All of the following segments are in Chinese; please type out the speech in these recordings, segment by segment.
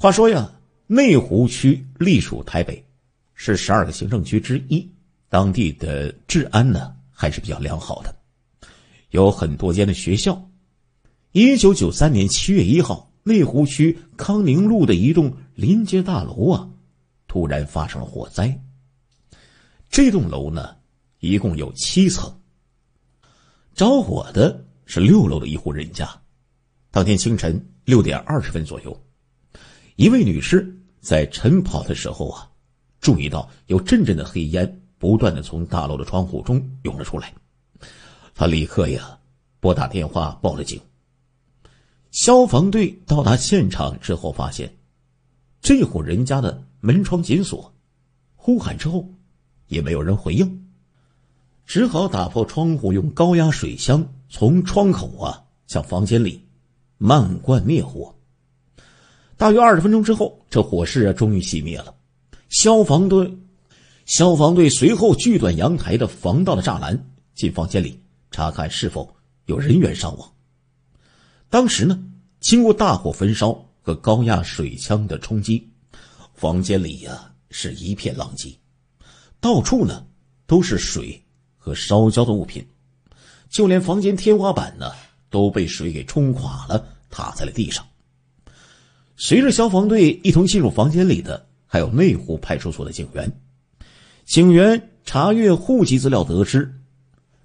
话说呀，内湖区隶属台北，是十二个行政区之一。当地的治安呢还是比较良好的，有很多间的学校。一九九三年七月一号，内湖区康宁路的一栋临街大楼啊，突然发生了火灾。这栋楼呢，一共有七层。着火的是六楼的一户人家，当天清晨六点二十分左右。一位女士在晨跑的时候啊，注意到有阵阵的黑烟不断的从大楼的窗户中涌了出来，她立刻呀拨打电话报了警。消防队到达现场之后，发现这户人家的门窗紧锁，呼喊之后也没有人回应，只好打破窗户，用高压水枪从窗口啊向房间里漫灌灭火。大约二十分钟之后，这火势啊终于熄灭了。消防队，消防队随后锯断阳台的防盗的栅栏，进房间里查看是否有人员伤亡。当时呢，经过大火焚烧和高压水枪的冲击，房间里呀是一片狼藉，到处呢都是水和烧焦的物品，就连房间天花板呢都被水给冲垮了，塌在了地上。随着消防队一同进入房间里的，还有内湖派出所的警员。警员查阅户籍资料得知，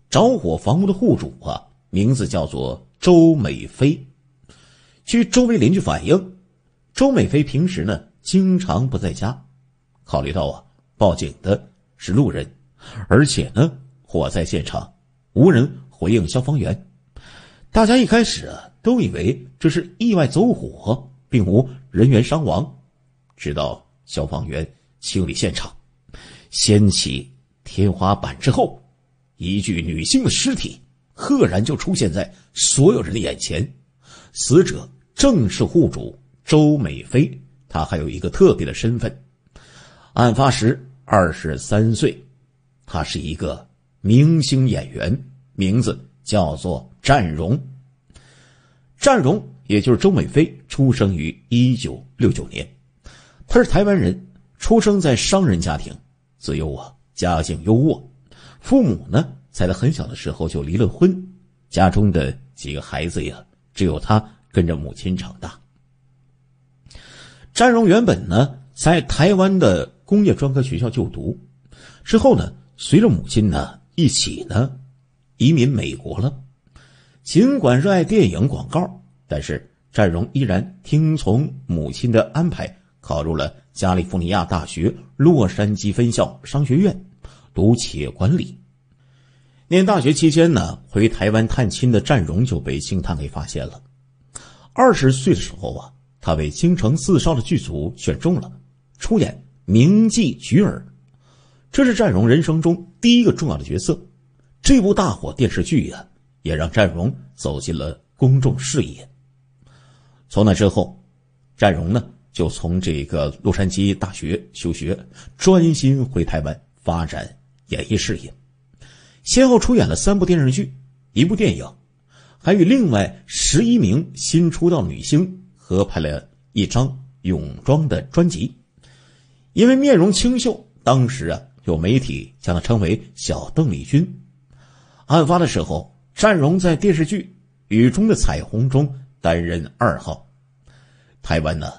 着火房屋的户主啊，名字叫做周美飞。据周围邻居反映，周美飞平时呢经常不在家。考虑到啊，报警的是路人，而且呢，火灾现场无人回应消防员，大家一开始啊都以为这是意外走火。并无人员伤亡，直到消防员清理现场、掀起天花板之后，一具女性的尸体赫然就出现在所有人的眼前。死者正是户主周美菲，她还有一个特别的身份：案发时二十三岁，她是一个明星演员，名字叫做战荣。战荣。也就是周美菲出生于一九六九年，她是台湾人，出生在商人家庭，自幼啊家境优渥，父母呢在她很小的时候就离了婚，家中的几个孩子呀，只有她跟着母亲长大。詹荣原本呢在台湾的工业专科学校就读，之后呢随着母亲呢一起呢移民美国了，尽管热爱电影广告。但是，战荣依然听从母亲的安排，考入了加利福尼亚大学洛杉矶分校商学院，读企业管理。念大学期间呢，回台湾探亲的战荣就被星探给发现了。二十岁的时候啊，他被《京城四少》的剧组选中了，出演名妓菊儿。这是战荣人生中第一个重要的角色。这部大火电视剧啊，也让战荣走进了公众视野。从那之后，战荣呢就从这个洛杉矶大学休学，专心回台湾发展演艺事业，先后出演了三部电视剧、一部电影，还与另外十一名新出道女星合拍了一张泳装的专辑。因为面容清秀，当时啊有媒体将她称为“小邓丽君”。案发的时候，战荣在电视剧《雨中的彩虹》中。担任二号，台湾呢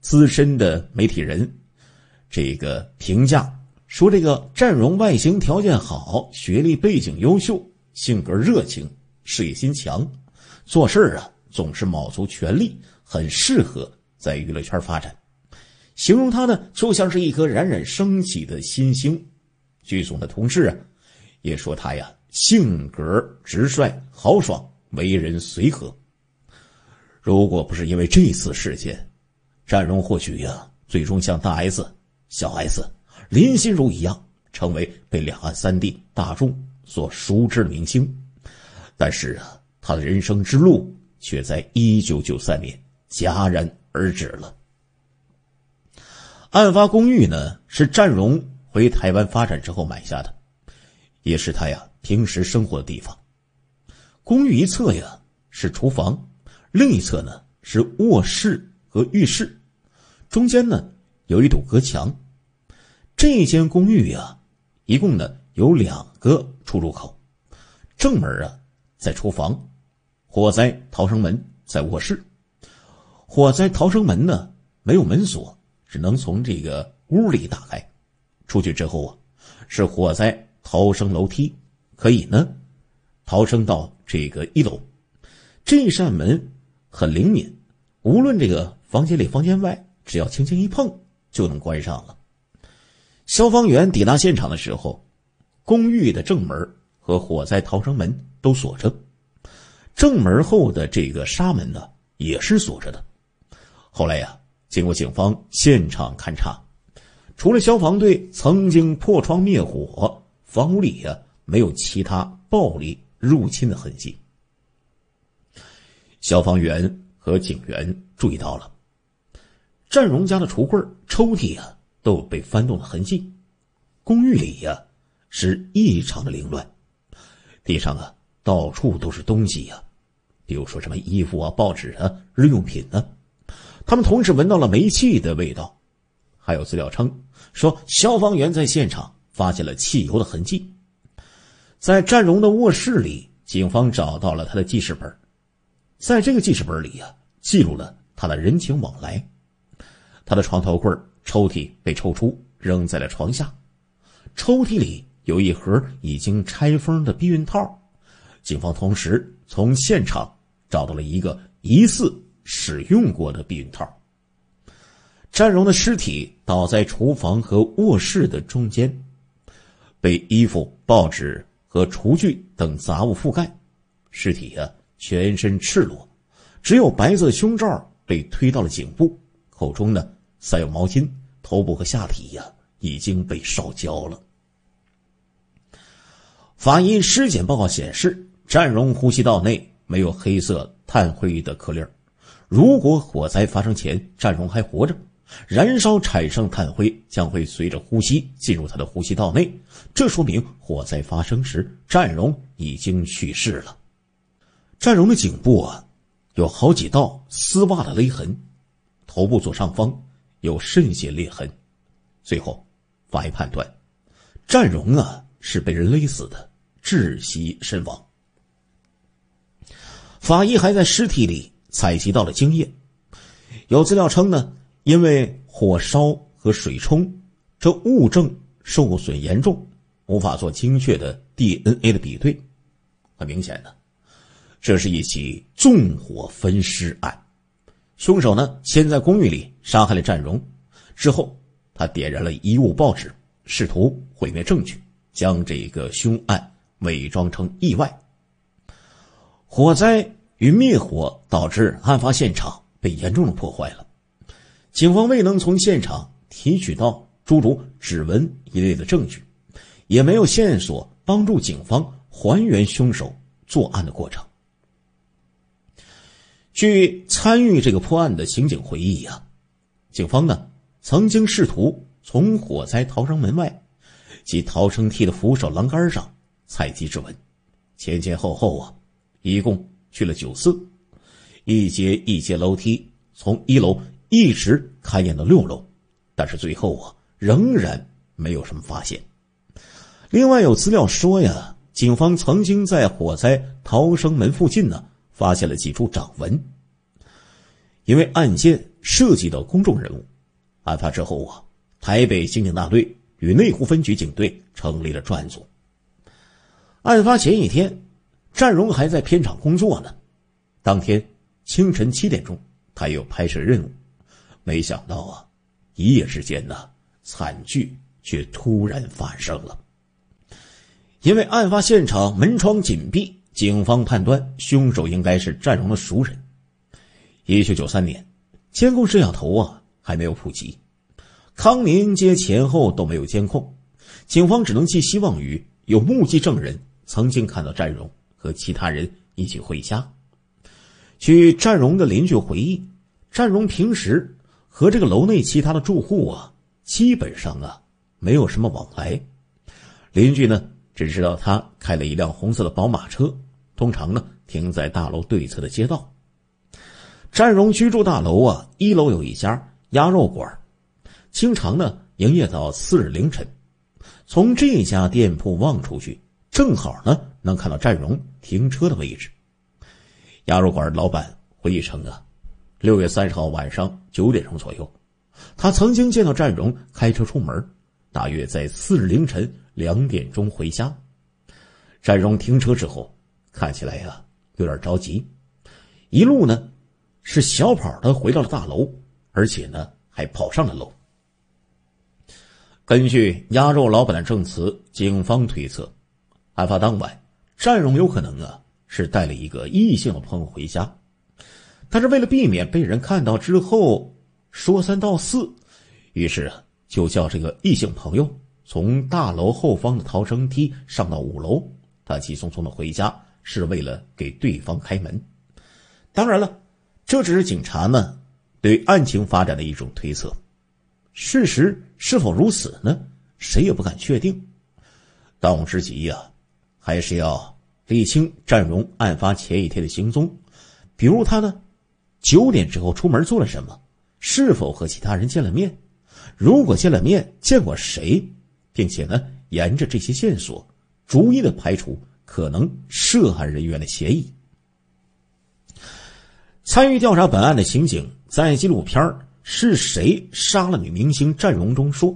资深的媒体人，这个评价说：这个战荣外形条件好，学历背景优秀，性格热情，事业心强，做事啊总是卯足全力，很适合在娱乐圈发展。形容他呢，就像是一颗冉冉升起的新星。剧组的同事啊，也说他呀性格直率、豪爽，为人随和。如果不是因为这次事件，战荣或许呀，最终像大 S、小 S、林心如一样，成为被两岸三地大众所熟知的明星。但是啊，他的人生之路却在1993年戛然而止了。案发公寓呢，是战荣回台湾发展之后买下的，也是他呀平时生活的地方。公寓一侧呀是厨房。另一侧呢是卧室和浴室，中间呢有一堵隔墙。这间公寓呀，一共呢有两个出入口。正门啊在厨房，火灾逃生门在卧室。火灾逃生门呢没有门锁，只能从这个屋里打开。出去之后啊，是火灾逃生楼梯，可以呢，逃生到这个一楼。这扇门。很灵敏，无论这个房间里、房间外，只要轻轻一碰就能关上了。消防员抵达现场的时候，公寓的正门和火灾逃生门都锁着，正门后的这个纱门呢也是锁着的。后来呀，经过警方现场勘查，除了消防队曾经破窗灭火，房屋里啊没有其他暴力入侵的痕迹。消防员和警员注意到了，战荣家的橱柜、抽屉啊都有被翻动的痕迹。公寓里呀是异常的凌乱，地上啊到处都是东西呀，比如说什么衣服啊、报纸啊、日用品啊。他们同时闻到了煤气的味道，还有资料称说消防员在现场发现了汽油的痕迹。在战荣的卧室里，警方找到了他的记事本。在这个记事本里呀，记录了他的人情往来。他的床头柜抽屉被抽出，扔在了床下。抽屉里有一盒已经拆封的避孕套。警方同时从现场找到了一个疑似使用过的避孕套。战荣的尸体倒在厨房和卧室的中间，被衣服、报纸和厨具等杂物覆盖。尸体呀。全身赤裸，只有白色胸罩被推到了颈部，口中呢塞有毛巾，头部和下体呀已经被烧焦了。法医尸检报告显示，战荣呼吸道内没有黑色炭灰的颗粒儿。如果火灾发生前战荣还活着，燃烧产生碳炭灰将会随着呼吸进入他的呼吸道内，这说明火灾发生时战荣已经去世了。战荣的颈部啊，有好几道丝袜的勒痕，头部左上方有渗血裂痕。最后，法医判断，战荣啊是被人勒死的，窒息身亡。法医还在尸体里采集到了精液。有资料称呢，因为火烧和水冲，这物证受损严重，无法做精确的 DNA 的比对。很明显的。这是一起纵火分尸案，凶手呢先在公寓里杀害了战荣，之后他点燃了衣物、报纸，试图毁灭证据，将这个凶案伪装成意外。火灾与灭火导致案发现场被严重的破坏了，警方未能从现场提取到诸如指纹一类的证据，也没有线索帮助警方还原凶手作案的过程。据参与这个破案的刑警回忆啊，警方呢曾经试图从火灾逃生门外及逃生梯的扶手栏杆上采集指纹，前前后后啊一共去了九次，一节一节楼梯从一楼一直勘验到六楼，但是最后啊仍然没有什么发现。另外有资料说呀，警方曾经在火灾逃生门附近呢。发现了几处掌纹。因为案件涉及到公众人物，案发之后啊，台北刑警大队与内湖分局警队成立了专案组。案发前一天，战荣还在片场工作呢。当天清晨七点钟，他有拍摄任务，没想到啊，一夜之间呢，惨剧却突然发生了。因为案发现场门窗紧闭。警方判断凶手应该是战荣的熟人。一九九三年，监控摄像头啊还没有普及，康宁街前后都没有监控，警方只能寄希望于有目击证人曾经看到战荣和其他人一起回家。据战荣的邻居回忆，战荣平时和这个楼内其他的住户啊基本上啊没有什么往来，邻居呢只知道他开了一辆红色的宝马车。通常呢，停在大楼对侧的街道。占荣居住大楼啊，一楼有一家鸭肉馆，经常呢营业到次日凌晨。从这家店铺望出去，正好呢能看到占荣停车的位置。鸭肉馆老板回忆称啊，六月三十号晚上九点钟左右，他曾经见到占荣开车出门，大约在次日凌晨两点钟回家。占荣停车之后。看起来呀，有点着急，一路呢是小跑的回到了大楼，而且呢还跑上了楼。根据鸭肉老板的证词，警方推测，案发当晚，战荣有可能啊是带了一个异性的朋友回家，但是为了避免被人看到之后说三道四，于是啊就叫这个异性朋友从大楼后方的逃生梯上到五楼，他急匆匆的回家。是为了给对方开门，当然了，这只是警察呢对案情发展的一种推测，事实是否如此呢？谁也不敢确定。当务之急呀，还是要理清占荣案发前一天的行踪，比如他呢九点之后出门做了什么，是否和其他人见了面？如果见了面，见过谁，并且呢沿着这些线索逐一的排除。可能涉案人员的嫌疑。参与调查本案的刑警在纪录片是谁杀了女明星战荣》中说，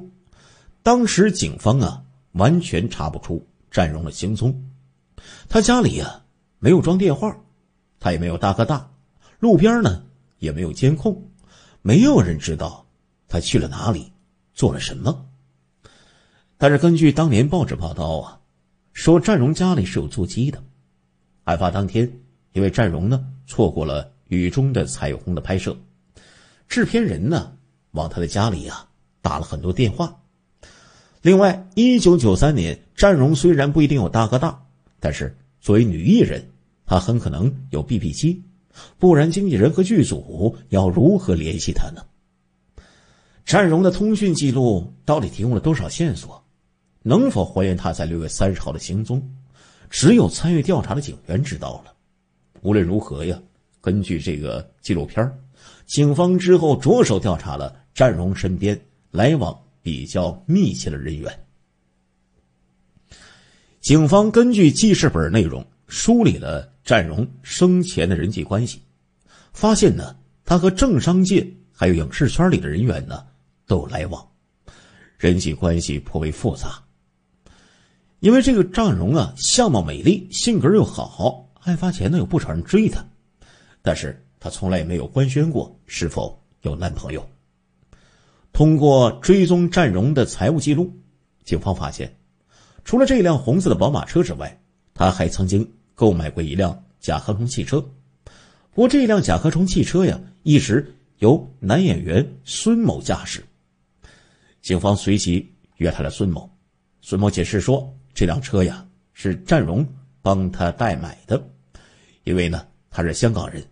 当时警方啊完全查不出战荣的行踪，他家里啊没有装电话，他也没有大哥大，路边呢也没有监控，没有人知道他去了哪里，做了什么。但是根据当年报纸报道啊。说战荣家里是有座机的，案发当天，因为战荣呢错过了雨中的彩虹的拍摄，制片人呢往他的家里呀打了很多电话。另外，一九九三年，战荣虽然不一定有大哥大，但是作为女艺人，她很可能有 BP 机，不然经纪人和剧组要如何联系她呢？战荣的通讯记录到底提供了多少线索？能否还原他在六月三十号的行踪，只有参与调查的警员知道了。无论如何呀，根据这个纪录片警方之后着手调查了占荣身边来往比较密切的人员。警方根据记事本内容梳理了占荣生前的人际关系，发现呢，他和政商界还有影视圈里的人员呢都有来往，人际关系颇为复杂。因为这个战荣啊，相貌美丽，性格又好，案发前呢有不少人追她，但是她从来也没有官宣过是否有男朋友。通过追踪战荣的财务记录，警方发现，除了这辆红色的宝马车之外，他还曾经购买过一辆甲壳虫汽车，不过这辆甲壳虫汽车呀，一直由男演员孙某驾驶。警方随即约谈了孙某，孙某解释说。这辆车呀是占荣帮他代买的，因为呢他是香港人，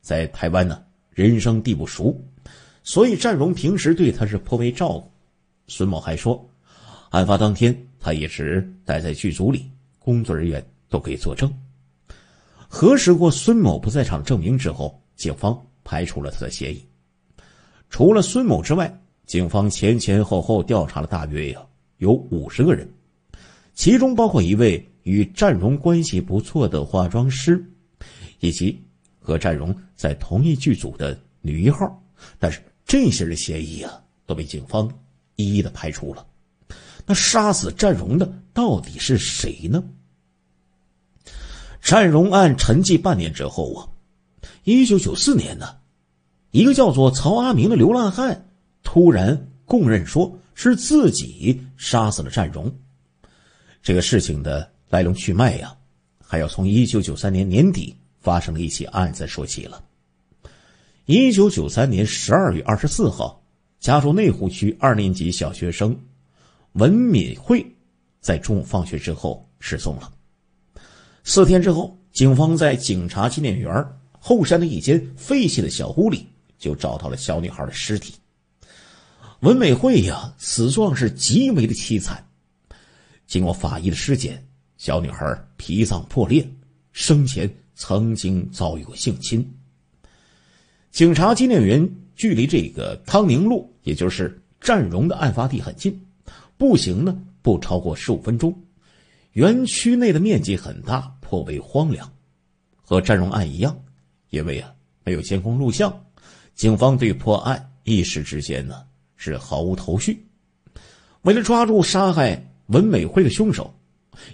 在台湾呢人生地不熟，所以占荣平时对他是颇为照顾。孙某还说，案发当天他一直待在剧组里，工作人员都可以作证。核实过孙某不在场证明之后，警方排除了他的嫌疑。除了孙某之外，警方前前后后调查了大约呀有五十个人。其中包括一位与占荣关系不错的化妆师，以及和占荣在同一剧组的女一号，但是这些的嫌疑啊都被警方一一的排除了。那杀死占荣的到底是谁呢？占荣案沉寂半年之后啊，一九九四年呢，一个叫做曹阿明的流浪汉突然供认，说是自己杀死了占荣。这个事情的来龙去脉呀，还要从一九九三年年底发生的一起案子说起了。一九九三年十二月二十四号，家住内湖区二年级小学生文敏慧，在中午放学之后失踪了。四天之后，警方在警察纪念园后山的一间废弃的小屋里，就找到了小女孩的尸体。文美惠呀，死状是极为的凄惨。经过法医的尸检，小女孩脾脏破裂，生前曾经遭遇过性侵。警察纪念园距离这个汤宁路，也就是占荣的案发地很近，步行呢不超过十五分钟。园区内的面积很大，颇为荒凉，和占荣案一样，因为啊没有监控录像，警方对破案一时之间呢是毫无头绪。为了抓住杀害。文美惠的凶手，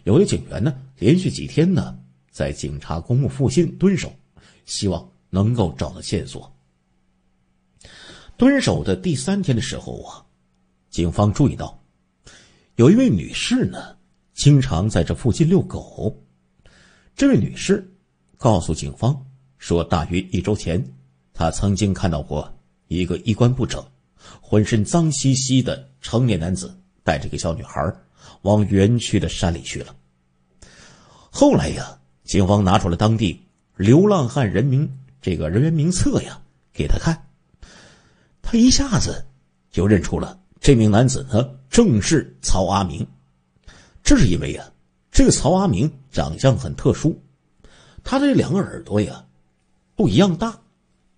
有的警员呢，连续几天呢，在警察公墓附近蹲守，希望能够找到线索。蹲守的第三天的时候啊，警方注意到，有一位女士呢，经常在这附近遛狗。这位女士告诉警方说，大约一周前，她曾经看到过一个衣冠不整、浑身脏兮兮的成年男子带着个小女孩。往园区的山里去了。后来呀，警方拿出了当地流浪汉人民这个人员名册呀，给他看，他一下子就认出了这名男子呢，正是曹阿明。这是因为呀，这个曹阿明长相很特殊，他的两个耳朵呀不一样大，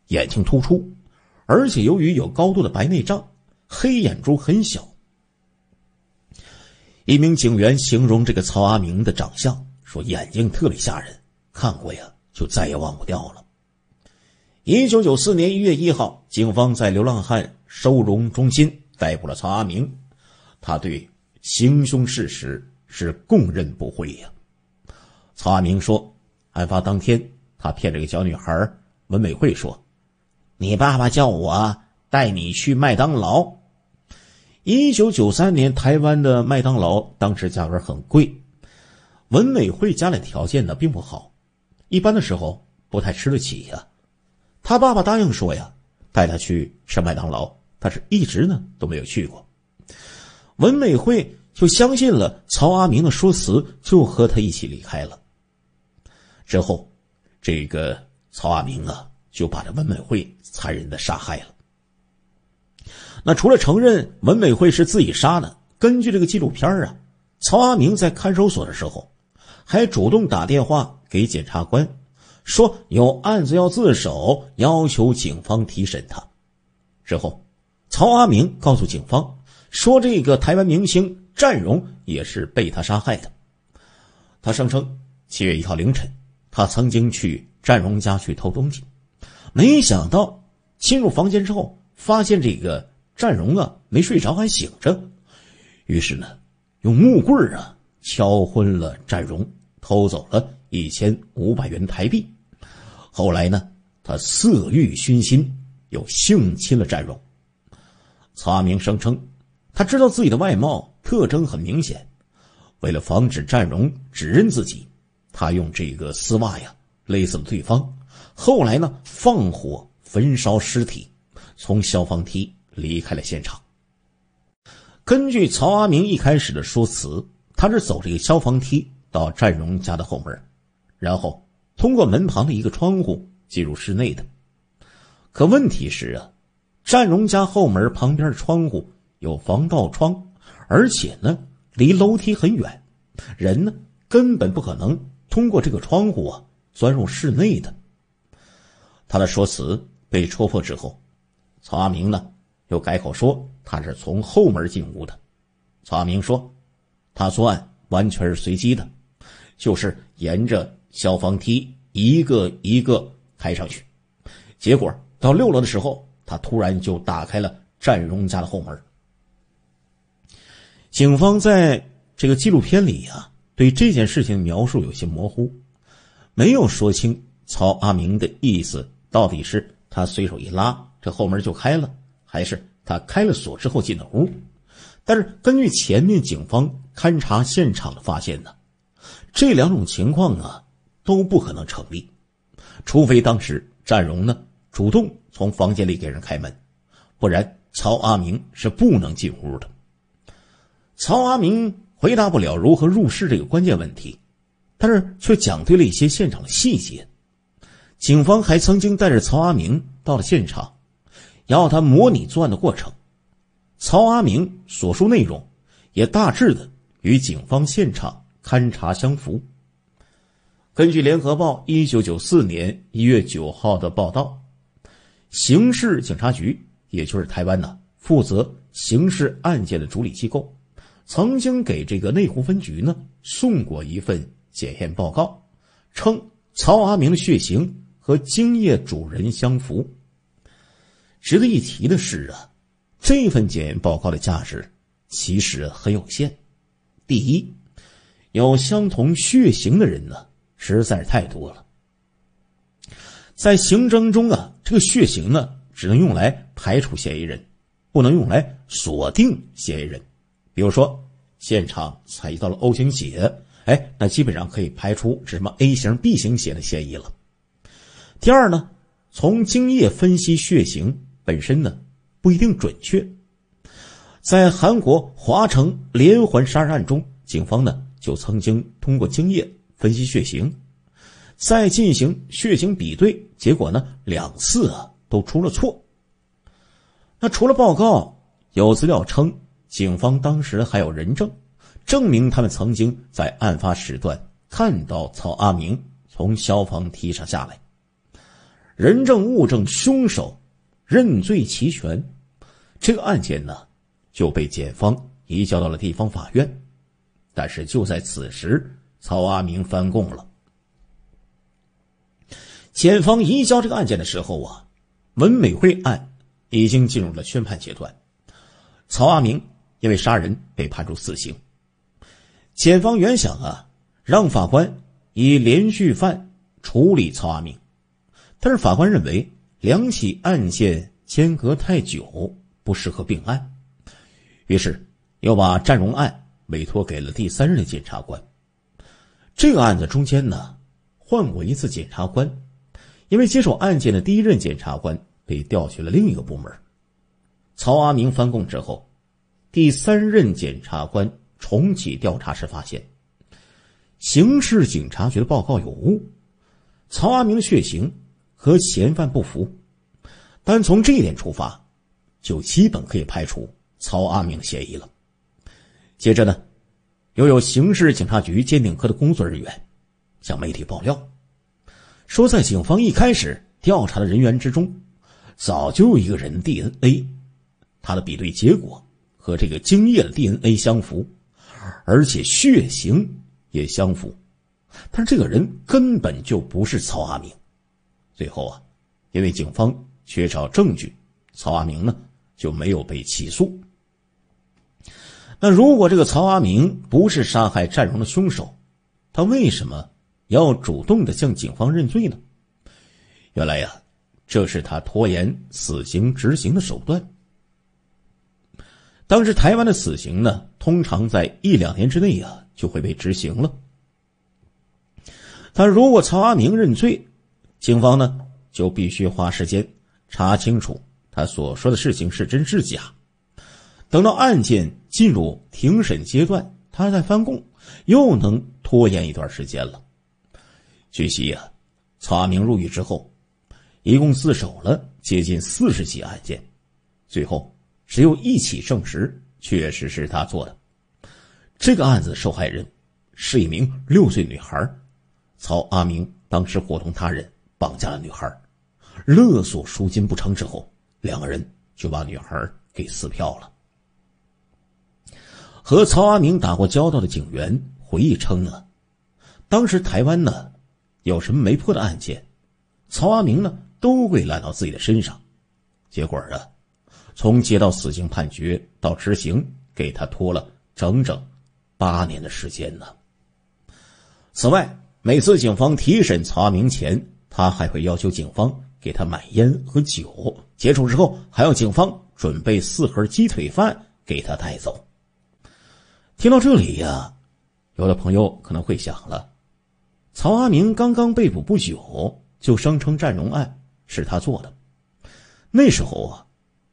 眼睛突出，而且由于有高度的白内障，黑眼珠很小。一名警员形容这个曹阿明的长相，说眼睛特别吓人，看过呀就再也忘不掉了。一九九四年一月一号，警方在流浪汉收容中心逮捕了曹阿明，他对行凶事实是供认不讳呀。曹阿明说，案发当天他骗这个小女孩文美惠说：“你爸爸叫我带你去麦当劳。”一九九三年，台湾的麦当劳当时价格很贵。文美惠家里条件呢并不好，一般的时候不太吃得起呀。他爸爸答应说呀，带他去吃麦当劳，但是一直呢都没有去过。文美惠就相信了曹阿明的说辞，就和他一起离开了。之后，这个曹阿明啊，就把这文美惠残忍的杀害了。那除了承认文美惠是自己杀的，根据这个纪录片啊，曹阿明在看守所的时候，还主动打电话给检察官，说有案子要自首，要求警方提审他。之后，曹阿明告诉警方说，这个台湾明星战荣也是被他杀害的。他声称七月一号凌晨，他曾经去战荣家去偷东西，没想到侵入房间之后，发现这个。战荣啊，没睡着还醒着，于是呢，用木棍啊敲昏了战荣，偷走了一千五百元台币。后来呢，他色欲熏心，又性侵了战荣。曹明声称，他知道自己的外貌特征很明显，为了防止战荣指认自己，他用这个丝袜呀勒死了对方。后来呢，放火焚烧尸体，从消防梯。离开了现场。根据曹阿明一开始的说辞，他是走这个消防梯到战荣家的后门，然后通过门旁的一个窗户进入室内的。可问题是啊，战荣家后门旁边的窗户有防盗窗，而且呢离楼梯很远，人呢根本不可能通过这个窗户啊钻入室内的。他的说辞被戳破之后，曹阿明呢？又改口说他是从后门进屋的。曹阿明说，他作案完全是随机的，就是沿着消防梯一个一个开上去。结果到六楼的时候，他突然就打开了占荣家的后门。警方在这个纪录片里啊，对这件事情描述有些模糊，没有说清曹阿明的意思到底是他随手一拉，这后门就开了。还是他开了锁之后进的屋，但是根据前面警方勘查现场的发现呢，这两种情况啊都不可能成立，除非当时占荣呢主动从房间里给人开门，不然曹阿明是不能进屋的。曹阿明回答不了如何入室这个关键问题，但是却讲对了一些现场的细节。警方还曾经带着曹阿明到了现场。然后他模拟作案的过程，曹阿明所述内容也大致的与警方现场勘查相符。根据《联合报》一九九四年一月九号的报道，刑事警察局，也就是台湾呢负责刑事案件的处理机构，曾经给这个内湖分局呢送过一份检验报告，称曹阿明的血型和精液主人相符。值得一提的是啊，这份检验报告的价值其实很有限。第一，有相同血型的人呢实在是太多了。在刑侦中啊，这个血型呢只能用来排除嫌疑人，不能用来锁定嫌疑人。比如说，现场采集到了 O 型血，哎，那基本上可以排除什么 A 型、B 型血的嫌疑了。第二呢，从精液分析血型。本身呢不一定准确，在韩国华城连环杀人案中，警方呢就曾经通过精液分析血型，再进行血型比对，结果呢两次啊都出了错。那除了报告，有资料称警方当时还有人证，证明他们曾经在案发时段看到曹阿明从消防梯上下来。人证物证，凶手。认罪齐全，这个案件呢就被检方移交到了地方法院。但是就在此时，曹阿明翻供了。检方移交这个案件的时候啊，文美惠案已经进入了宣判阶段。曹阿明因为杀人被判处死刑。检方原想啊，让法官以连续犯处理曹阿明，但是法官认为。两起案件间隔太久，不适合并案，于是又把战荣案委托给了第三任检察官。这个案子中间呢，换过一次检察官，因为接手案件的第一任检察官被调去了另一个部门。曹阿明翻供之后，第三任检察官重启调查时发现，刑事警察局的报告有误，曹阿明的血型。和嫌犯不符，单从这一点出发，就基本可以排除曹阿明的嫌疑了。接着呢，又有刑事警察局鉴定科的工作人员向媒体爆料，说在警方一开始调查的人员之中，早就有一个人 DNA，他的比对结果和这个精液的 DNA 相符，而且血型也相符，但是这个人根本就不是曹阿明。最后啊，因为警方缺少证据，曹阿明呢就没有被起诉。那如果这个曹阿明不是杀害战荣的凶手，他为什么要主动的向警方认罪呢？原来呀，这是他拖延死刑执行的手段。当时台湾的死刑呢，通常在一两年之内啊就会被执行了。但如果曹阿明认罪，警方呢就必须花时间查清楚他所说的事情是真是假。等到案件进入庭审阶段，他在翻供，又能拖延一段时间了。据悉啊，曹明入狱之后，一共自首了接近四十起案件，最后只有一起证实确实是他做的。这个案子受害人是一名六岁女孩，曹阿明当时伙同他人。绑架了女孩，勒索赎金不成之后，两个人就把女孩给撕票了。和曹阿明打过交道的警员回忆称呢，当时台湾呢有什么没破的案件，曹阿明呢都会揽到自己的身上。结果啊，从接到死刑判决到执行，给他拖了整整八年的时间呢。此外，每次警方提审阿明前。他还会要求警方给他买烟和酒，结束之后还要警方准备四盒鸡腿饭给他带走。听到这里呀，有的朋友可能会想了：曹阿明刚刚被捕不久，就声称战荣案是他做的。那时候啊，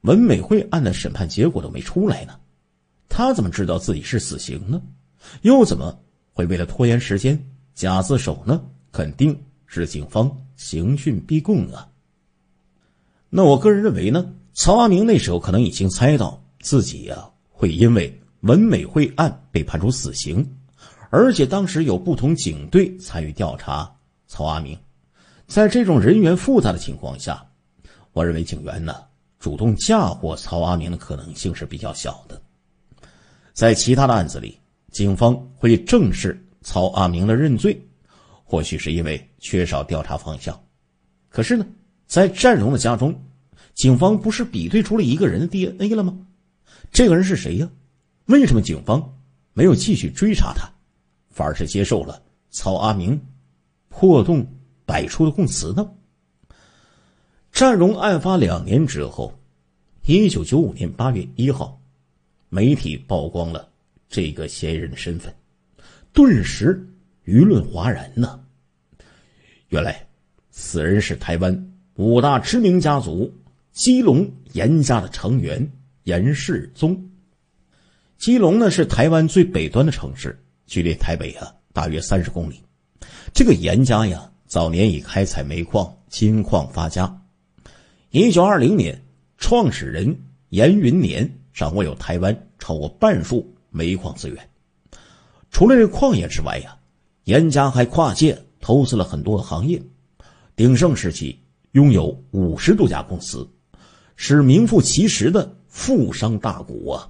文美惠案的审判结果都没出来呢，他怎么知道自己是死刑呢？又怎么会为了拖延时间假自首呢？肯定是警方。刑讯逼供啊！那我个人认为呢，曹阿明那时候可能已经猜到自己呀会因为文美惠案被判处死刑，而且当时有不同警队参与调查曹阿明，在这种人员复杂的情况下，我认为警员呢主动嫁祸曹阿明的可能性是比较小的。在其他的案子里，警方会正视曹阿明的认罪。或许是因为缺少调查方向，可是呢，在战荣的家中，警方不是比对出了一个人的 DNA 了吗？这个人是谁呀？为什么警方没有继续追查他，反而是接受了曹阿明破洞百出的供词呢？战荣案发两年之后，一九九五年八月一号，媒体曝光了这个嫌疑人的身份，顿时。舆论哗然呢。原来，此人是台湾五大知名家族基隆严家的成员严世宗。基隆呢是台湾最北端的城市，距离台北啊大约三十公里。这个严家呀，早年以开采煤矿、金矿发家。一九二零年，创始人严云年掌握有台湾超过半数煤矿资源。除了这矿业之外呀。严家还跨界投资了很多行业，鼎盛时期拥有五十多家公司，是名副其实的富商大贾。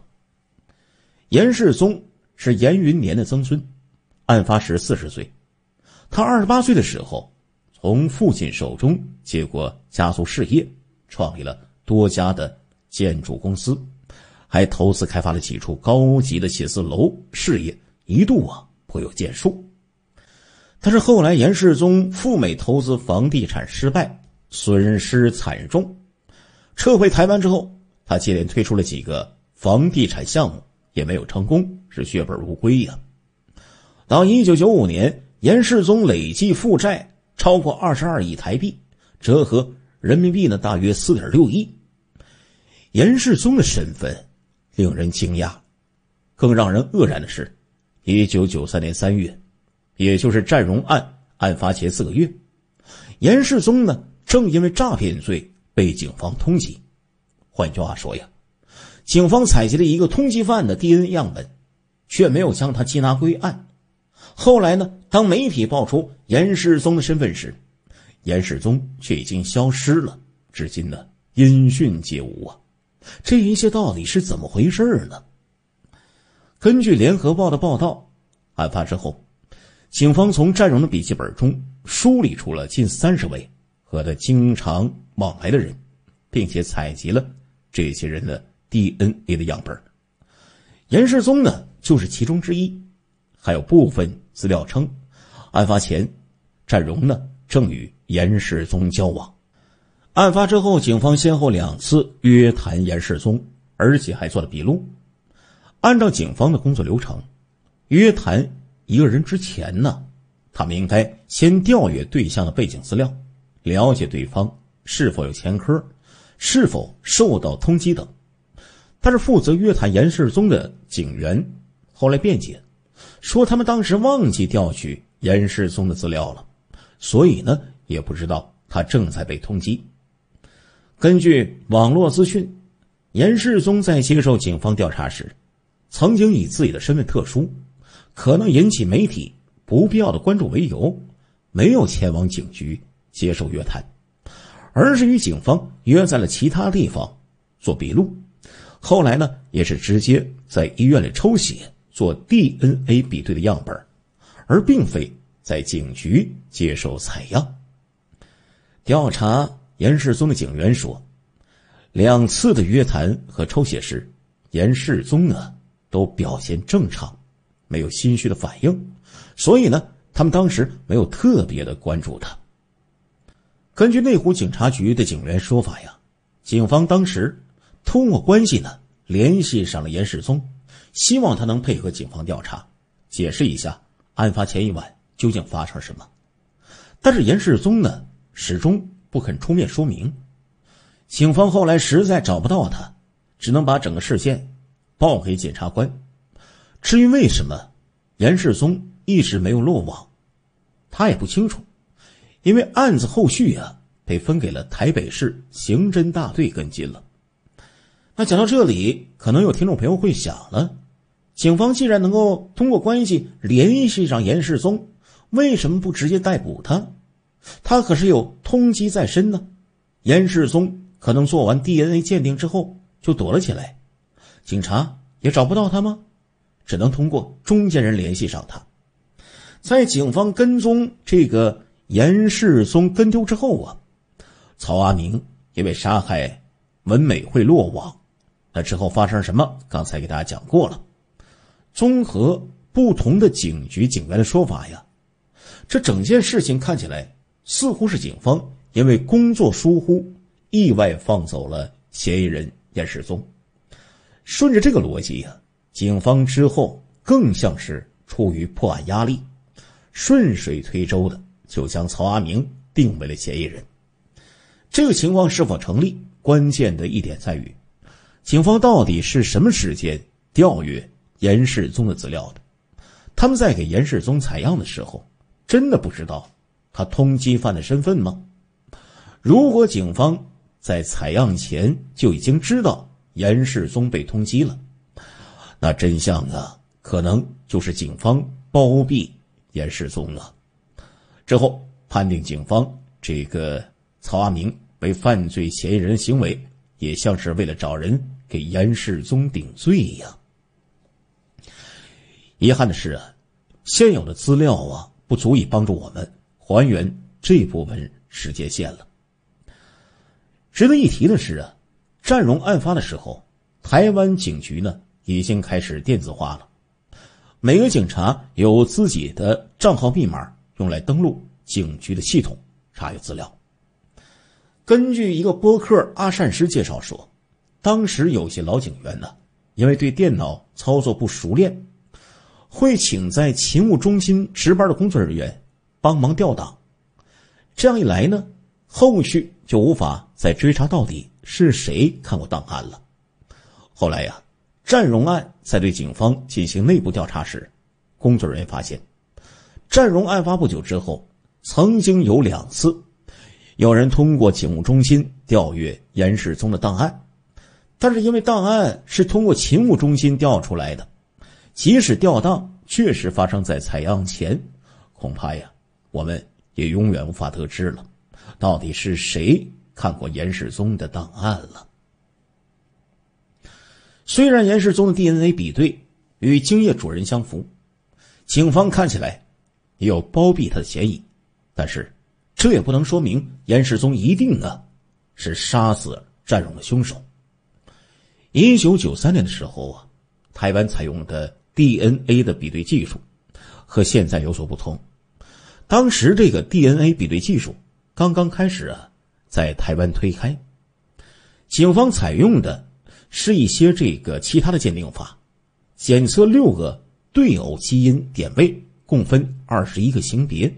严世宗是严云年的曾孙，案发时四十岁。他二十八岁的时候，从父亲手中接过家族事业，创立了多家的建筑公司，还投资开发了几处高级的写字楼，事业一度啊颇有建树。但是后来，严世宗赴美投资房地产失败，损失惨重。撤回台湾之后，他接连推出了几个房地产项目，也没有成功，是血本无归呀。到一九九五年，严世宗累计负债超过二十二亿台币，折合人民币呢，大约四点六亿。严世宗的身份令人惊讶，更让人愕然的是，一九九三年三月。也就是战荣案案发前四个月，严世宗呢，正因为诈骗罪被警方通缉。换句话说呀，警方采集了一个通缉犯的 DNA 样本，却没有将他缉拿归案。后来呢，当媒体爆出严世宗的身份时，严世宗却已经消失了，至今呢音讯皆无啊！这一切到底是怎么回事呢？根据《联合报》的报道，案发之后。警方从战荣的笔记本中梳理出了近三十位和他经常往来的人，并且采集了这些人的 DNA 的样本。严世宗呢，就是其中之一。还有部分资料称，案发前，战荣呢正与严世宗交往。案发之后，警方先后两次约谈严世宗，而且还做了笔录。按照警方的工作流程，约谈。一个人之前呢，他们应该先调阅对象的背景资料，了解对方是否有前科，是否受到通缉等。但是负责约谈严世宗的警员后来辩解，说他们当时忘记调取严世宗的资料了，所以呢也不知道他正在被通缉。根据网络资讯，严世宗在接受警方调查时，曾经以自己的身份特殊。可能引起媒体不必要的关注为由，没有前往警局接受约谈，而是与警方约在了其他地方做笔录。后来呢，也是直接在医院里抽血做 DNA 比对的样本，而并非在警局接受采样。调查严世宗的警员说，两次的约谈和抽血时，严世宗啊都表现正常。没有心虚的反应，所以呢，他们当时没有特别的关注他。根据内湖警察局的警员说法呀，警方当时通过关系呢联系上了严世宗，希望他能配合警方调查，解释一下案发前一晚究竟发生了什么。但是严世宗呢，始终不肯出面说明。警方后来实在找不到他，只能把整个事件报给检察官。至于为什么严世宗一直没有落网，他也不清楚，因为案子后续呀被分给了台北市刑侦大队跟进了。那讲到这里，可能有听众朋友会想了：警方既然能够通过关系联系上严世宗，为什么不直接逮捕他？他可是有通缉在身呢。严世宗可能做完 DNA 鉴定之后就躲了起来，警察也找不到他吗？只能通过中间人联系上他。在警方跟踪这个严世宗跟丢之后啊，曹阿明因为杀害文美惠落网。那之后发生什么？刚才给大家讲过了。综合不同的警局警员的说法呀，这整件事情看起来似乎是警方因为工作疏忽，意外放走了嫌疑人严世宗。顺着这个逻辑呀。警方之后更像是出于破案压力，顺水推舟的就将曹阿明定为了嫌疑人。这个情况是否成立？关键的一点在于，警方到底是什么时间调阅严世宗的资料的？他们在给严世宗采样的时候，真的不知道他通缉犯的身份吗？如果警方在采样前就已经知道严世宗被通缉了。那真相啊，可能就是警方包庇严世宗了。之后判定警方这个曹阿明为犯罪嫌疑人，行为也像是为了找人给严世宗顶罪一样。遗憾的是啊，现有的资料啊，不足以帮助我们还原这部分时间线了。值得一提的是啊，战荣案发的时候，台湾警局呢。已经开始电子化了。每个警察有自己的账号密码，用来登录警局的系统查有资料。根据一个播客阿善师介绍说，当时有些老警员呢，因为对电脑操作不熟练，会请在勤务中心值班的工作人员帮忙调档。这样一来呢，后续就无法再追查到底是谁看过档案了。后来呀。战荣案在对警方进行内部调查时，工作人员发现，战荣案发不久之后，曾经有两次，有人通过警务中心调阅严世宗的档案，但是因为档案是通过勤务中心调出来的，即使调档确实发生在采样前，恐怕呀，我们也永远无法得知了，到底是谁看过严世宗的档案了？虽然严世宗的 DNA 比对与精液主人相符，警方看起来也有包庇他的嫌疑，但是这也不能说明严世宗一定呢是杀死战荣的凶手。一九九三年的时候啊，台湾采用的 DNA 的比对技术和现在有所不同，当时这个 DNA 比对技术刚刚开始啊在台湾推开，警方采用的。是一些这个其他的鉴定法，检测六个对偶基因点位，共分二十一个型别。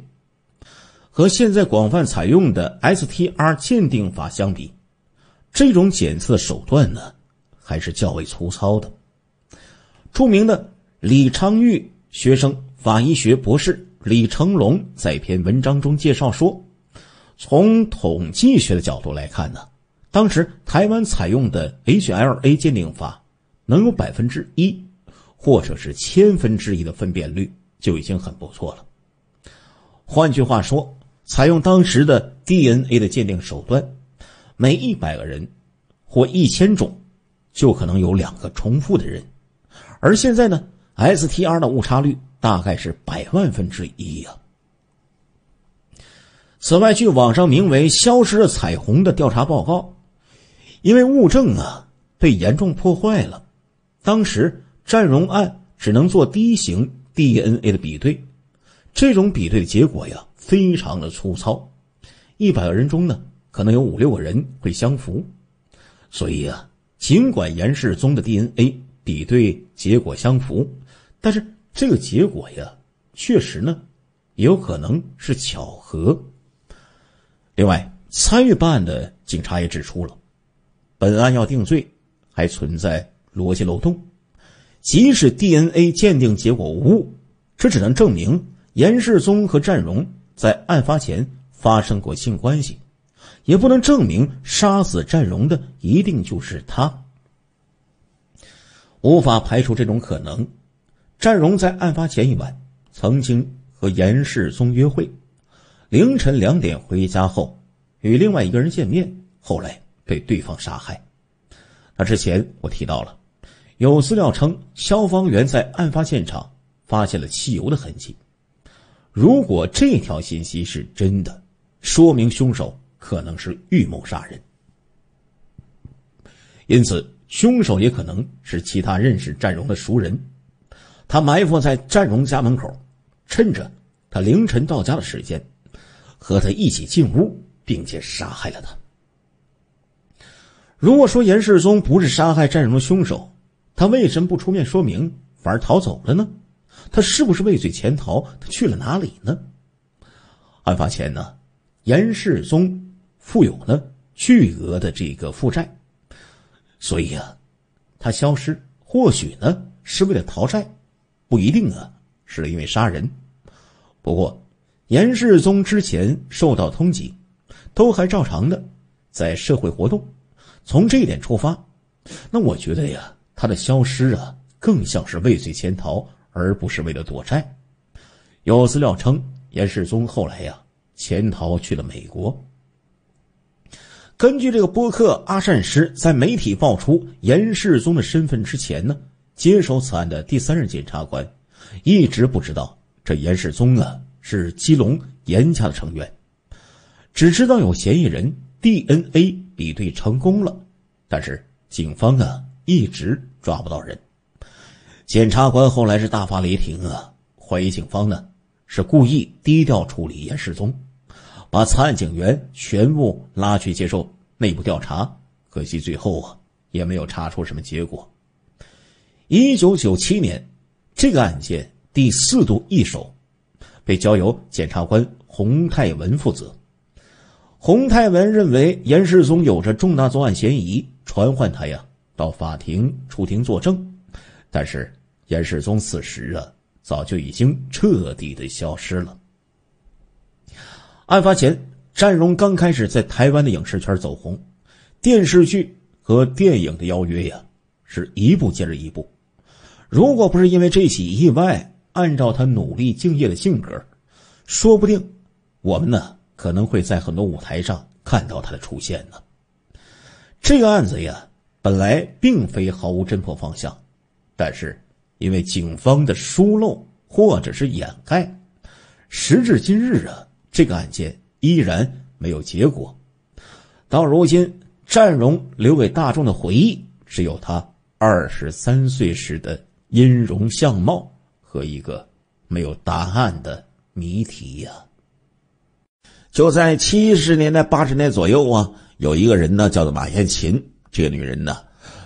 和现在广泛采用的 STR 鉴定法相比，这种检测手段呢，还是较为粗糙的。著名的李昌钰学生、法医学博士李成龙在一篇文章中介绍说：“从统计学的角度来看呢。”当时台湾采用的 HLA 鉴定法，能有百分之一，或者是千分之一的分辨率就已经很不错了。换句话说，采用当时的 DNA 的鉴定手段，每一百个人，或一千种，就可能有两个重复的人。而现在呢，STR 的误差率大概是百万分之一呀。此外，据网上名为《消失的彩虹》的调查报告。因为物证啊被严重破坏了，当时战荣案只能做 d 型 DNA 的比对，这种比对的结果呀非常的粗糙，一百个人中呢可能有五六个人会相符，所以啊尽管严世宗的 DNA 比对结果相符，但是这个结果呀确实呢也有可能是巧合。另外参与办案的警察也指出了。本案要定罪，还存在逻辑漏洞。即使 DNA 鉴定结果无误，这只能证明严世宗和战荣在案发前发生过性关系，也不能证明杀死战荣的一定就是他。无法排除这种可能：战荣在案发前一晚曾经和严世宗约会，凌晨两点回家后与另外一个人见面，后来。被对方杀害。那之前我提到了，有资料称消防员在案发现场发现了汽油的痕迹。如果这条信息是真的，说明凶手可能是预谋杀人。因此，凶手也可能是其他认识战荣的熟人。他埋伏在战荣家门口，趁着他凌晨到家的时间，和他一起进屋，并且杀害了他。如果说严世宗不是杀害战荣的凶手，他为什么不出面说明，反而逃走了呢？他是不是畏罪潜逃？他去了哪里呢？案发前呢，严世宗负有了巨额的这个负债，所以啊，他消失或许呢是为了逃债，不一定啊是因为杀人。不过，严世宗之前受到通缉，都还照常的在社会活动。从这一点出发，那我觉得呀，他的消失啊，更像是畏罪潜逃，而不是为了躲债。有资料称，严世宗后来呀，潜逃去了美国。根据这个播客阿善师在媒体爆出严世宗的身份之前呢，接手此案的第三任检察官，一直不知道这严世宗啊是基隆严家的成员，只知道有嫌疑人 DNA。比对成功了，但是警方啊一直抓不到人。检察官后来是大发雷霆啊，怀疑警方呢是故意低调处理严世宗，把参案警员全部拉去接受内部调查。可惜最后啊也没有查出什么结果。一九九七年，这个案件第四度一手被交由检察官洪泰文负责。洪泰文认为严世宗有着重大作案嫌疑，传唤他呀到法庭出庭作证。但是严世宗此时啊早就已经彻底的消失了。案发前，占荣刚开始在台湾的影视圈走红，电视剧和电影的邀约呀是一部接着一部。如果不是因为这起意外，按照他努力敬业的性格，说不定我们呢。可能会在很多舞台上看到他的出现呢。这个案子呀，本来并非毫无侦破方向，但是因为警方的疏漏或者是掩盖，时至今日啊，这个案件依然没有结果。到如今，占荣留给大众的回忆只有他二十三岁时的音容相貌和一个没有答案的谜题呀。就在七十年代、八十年左右啊，有一个人呢，叫做马艳琴。这个女人呢，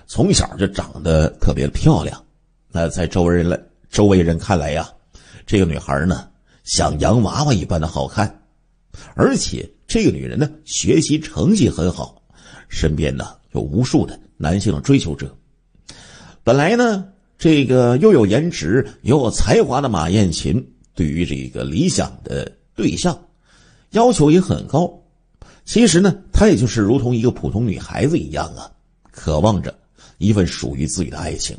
从小就长得特别漂亮。那在周围人来，周围人看来呀，这个女孩呢，像洋娃娃一般的好看。而且这个女人呢，学习成绩很好，身边呢有无数的男性追求者。本来呢，这个又有颜值又有才华的马艳琴，对于这个理想的对象。要求也很高，其实呢，她也就是如同一个普通女孩子一样啊，渴望着一份属于自己的爱情。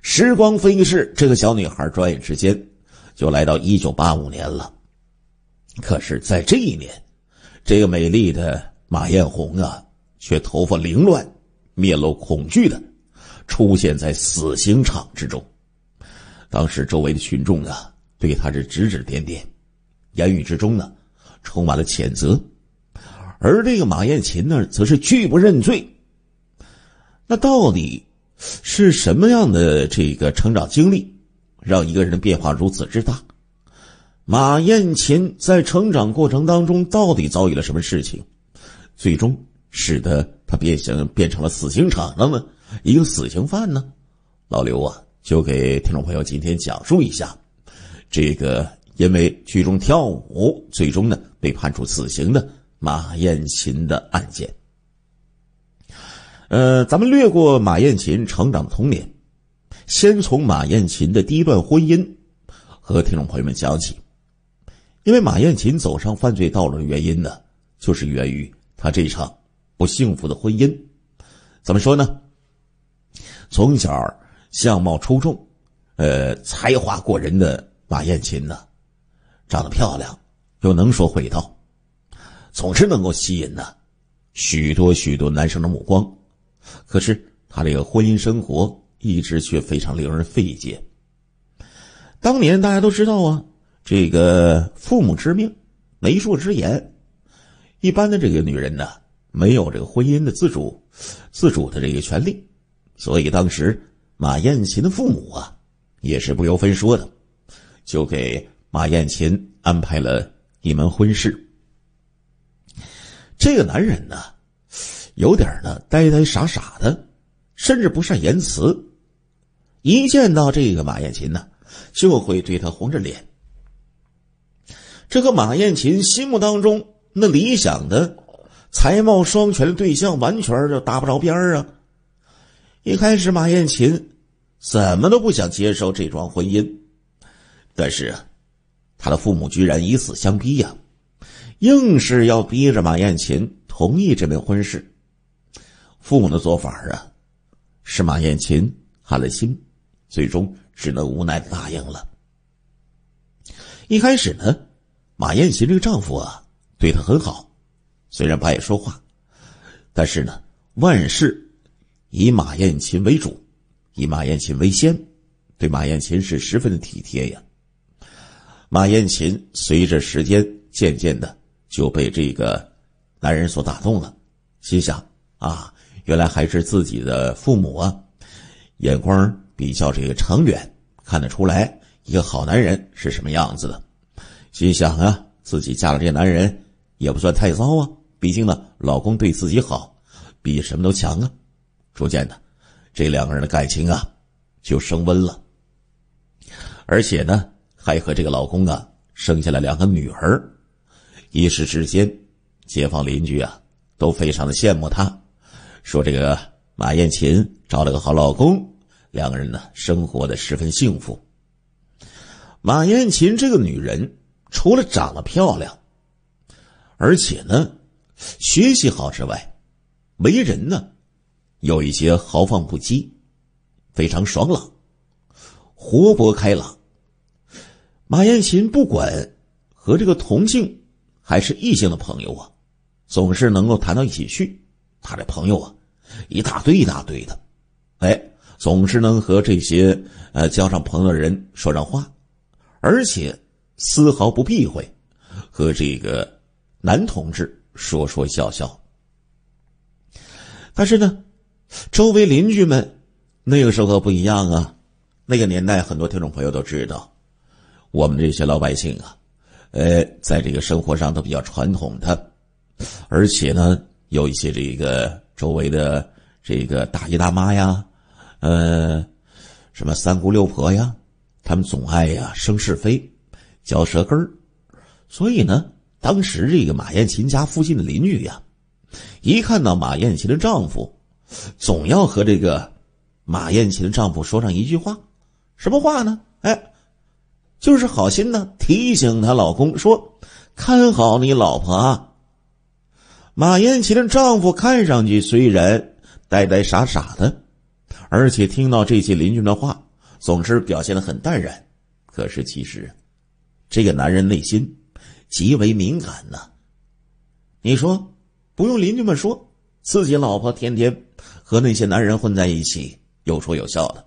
时光飞逝，这个小女孩转眼之间就来到一九八五年了。可是，在这一年，这个美丽的马艳红啊，却头发凌乱，面露恐惧的出现在死刑场之中。当时周围的群众啊，对她是指指点点，言语之中呢。充满了谴责，而这个马艳琴呢，则是拒不认罪。那到底是什么样的这个成长经历，让一个人的变化如此之大？马艳琴在成长过程当中到底遭遇了什么事情，最终使得他变成变成了死刑场呢？一个死刑犯呢？老刘啊，就给听众朋友今天讲述一下这个。因为聚众跳舞，最终呢被判处死刑的马艳琴的案件。呃，咱们略过马艳琴成长的童年，先从马艳琴的第一段婚姻和听众朋友们讲起。因为马艳琴走上犯罪道路的原因呢，就是源于她这场不幸福的婚姻。怎么说呢？从小相貌出众、呃才华过人的马艳琴呢？长得漂亮，又能说会道，总是能够吸引呢许多许多男生的目光。可是他这个婚姻生活一直却非常令人费解。当年大家都知道啊，这个父母之命，媒妁之言，一般的这个女人呢，没有这个婚姻的自主、自主的这个权利，所以当时马艳琴的父母啊，也是不由分说的，就给。马艳琴安排了一门婚事。这个男人呢，有点呢呆呆傻傻的，甚至不善言辞。一见到这个马艳琴呢，就会对他红着脸。这和马艳琴心目当中那理想的才貌双全的对象完全就搭不着边儿啊！一开始，马艳琴怎么都不想接受这桩婚姻，但是。他的父母居然以死相逼呀，硬是要逼着马艳琴同意这门婚事。父母的做法啊，使马艳琴寒了心，最终只能无奈的答应了。一开始呢，马艳琴这个丈夫啊，对她很好，虽然不爱说话，但是呢，万事以马艳琴为主，以马艳琴为先，对马艳琴是十分的体贴呀。马艳琴随着时间渐渐的就被这个男人所打动了，心想啊，原来还是自己的父母啊，眼光比较这个长远，看得出来一个好男人是什么样子的。心想啊，自己嫁了这男人也不算太糟啊，毕竟呢，老公对自己好，比什么都强啊。逐渐的，这两个人的感情啊就升温了，而且呢。还和这个老公啊生下了两个女儿，一时之间，街坊邻居啊都非常的羡慕她，说这个马艳琴找了个好老公，两个人呢生活的十分幸福。马艳琴这个女人，除了长得漂亮，而且呢，学习好之外，为人呢，有一些豪放不羁，非常爽朗，活泼开朗。马艳琴不管和这个同性还是异性的朋友啊，总是能够谈到一起去。他的朋友啊，一大堆一大堆的，哎，总是能和这些呃交上朋友的人说上话，而且丝毫不避讳和这个男同志说说笑笑。但是呢，周围邻居们那个时候不一样啊，那个年代很多听众朋友都知道。我们这些老百姓啊，呃，在这个生活上都比较传统的，而且呢，有一些这个周围的这个大爷大妈呀，呃，什么三姑六婆呀，他们总爱呀生是非，嚼舌根儿。所以呢，当时这个马艳琴家附近的邻居呀，一看到马艳琴的丈夫，总要和这个马艳琴的丈夫说上一句话，什么话呢？哎。就是好心呢，提醒他老公说：“看好你老婆啊。”马艳琴的丈夫看上去虽然呆呆傻傻的，而且听到这些邻居的话，总是表现的很淡然。可是其实，这个男人内心极为敏感呢。你说，不用邻居们说，自己老婆天天和那些男人混在一起，有说有笑的，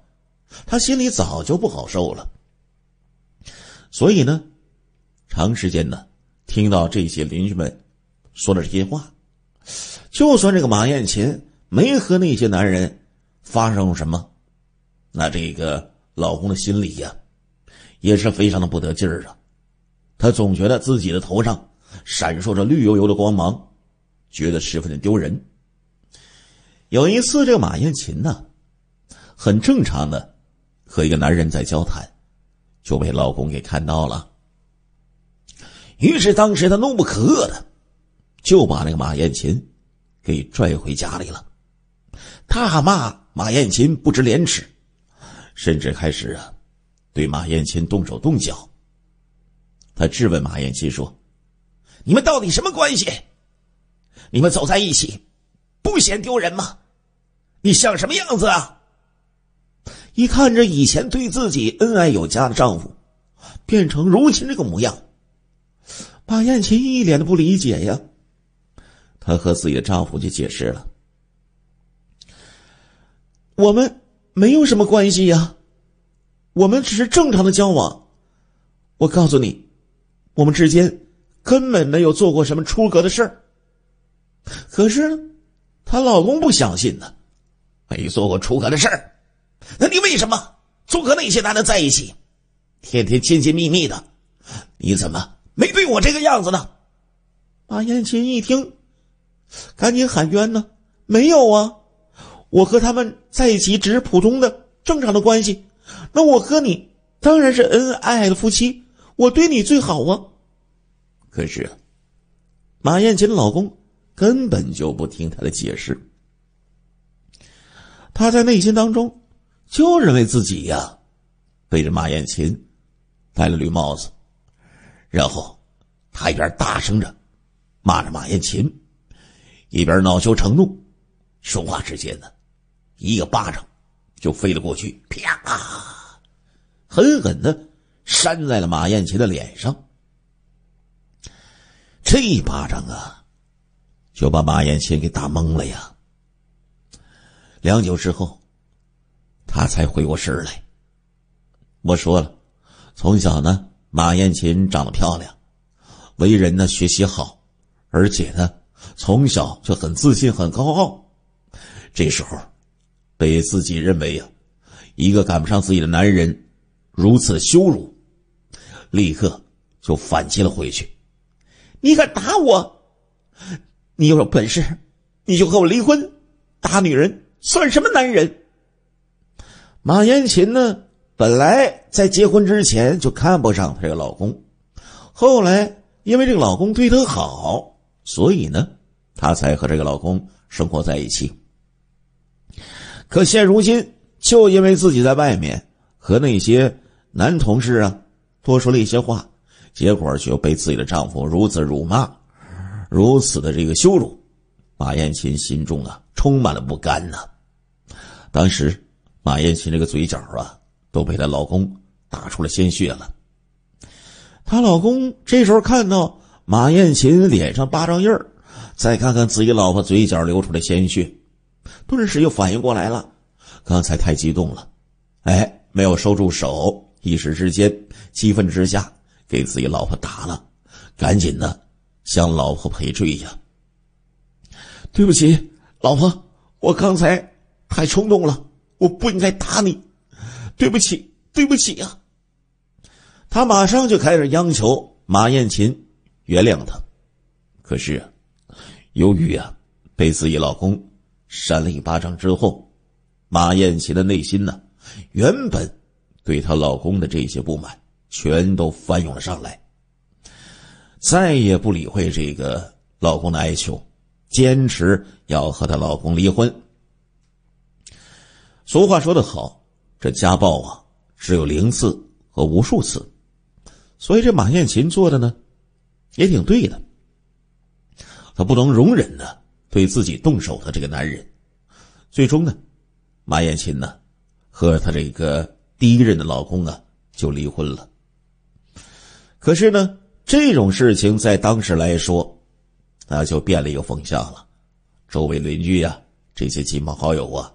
他心里早就不好受了。所以呢，长时间呢，听到这些邻居们说的这些话，就算这个马艳琴没和那些男人发生什么，那这个老公的心里呀，也是非常的不得劲儿啊。他总觉得自己的头上闪烁着绿油油的光芒，觉得十分的丢人。有一次，这个马艳琴呢，很正常的和一个男人在交谈。就被老公给看到了，于是当时他怒不可遏的就把那个马艳琴给拽回家里了，大骂马艳琴不知廉耻，甚至开始啊对马艳琴动手动脚。他质问马艳琴说：“你们到底什么关系？你们走在一起不嫌丢人吗？你像什么样子啊？”一看这以前对自己恩爱有加的丈夫，变成如今这个模样，马艳琴一脸的不理解呀。她和自己的丈夫就解释了：“我们没有什么关系呀，我们只是正常的交往。我告诉你，我们之间根本没有做过什么出格的事儿。”可是呢，她老公不相信呢，没做过出格的事儿。那你为什么总和那些男人在一起，天天亲亲密密的？你怎么没对我这个样子呢？马艳琴一听，赶紧喊冤呢：“没有啊，我和他们在一起只是普通的、正常的关系。那我和你当然是恩恩爱爱的夫妻，我对你最好啊。”可是马艳琴的老公根本就不听她的解释，他在内心当中。就认为自己呀，背着马艳琴戴了绿帽子，然后他一边大声着骂着马艳琴，一边恼羞成怒。说话之间呢，一个巴掌就飞了过去，啪狠狠的扇在了马艳琴的脸上。这一巴掌啊，就把马艳琴给打懵了呀。良久之后。他才回过神来。我说了，从小呢，马艳琴长得漂亮，为人呢，学习好，而且呢，从小就很自信，很高傲。这时候，被自己认为呀，一个赶不上自己的男人如此羞辱，立刻就反击了回去：“你敢打我？你有本事，你就和我离婚！打女人算什么男人？”马艳琴呢，本来在结婚之前就看不上她这个老公，后来因为这个老公对她好，所以呢，她才和这个老公生活在一起。可现如今，就因为自己在外面和那些男同事啊多说了一些话，结果就被自己的丈夫如此辱骂，如此的这个羞辱，马艳琴心中啊充满了不甘呐。当时。马艳琴这个嘴角啊，都被她老公打出了鲜血了。她老公这时候看到马艳琴脸上巴掌印儿，再看看自己老婆嘴角流出来鲜血，顿时又反应过来了，刚才太激动了，哎，没有收住手，一时之间激愤之下给自己老婆打了，赶紧的向老婆赔罪呀，对不起，老婆，我刚才太冲动了。我不应该打你，对不起，对不起呀！他马上就开始央求马艳琴原谅他，可是由于啊被自己老公扇了一巴掌之后，马艳琴的内心呢原本对她老公的这些不满全都翻涌了上来，再也不理会这个老公的哀求，坚持要和她老公离婚。俗话说得好，这家暴啊，只有零次和无数次。所以这马艳琴做的呢，也挺对的。她不能容忍呢对自己动手的这个男人。最终呢，马艳琴呢，和她这个第一任的老公呢就离婚了。可是呢，这种事情在当时来说，那就变了一个风向了。周围邻居呀，这些亲朋好友啊。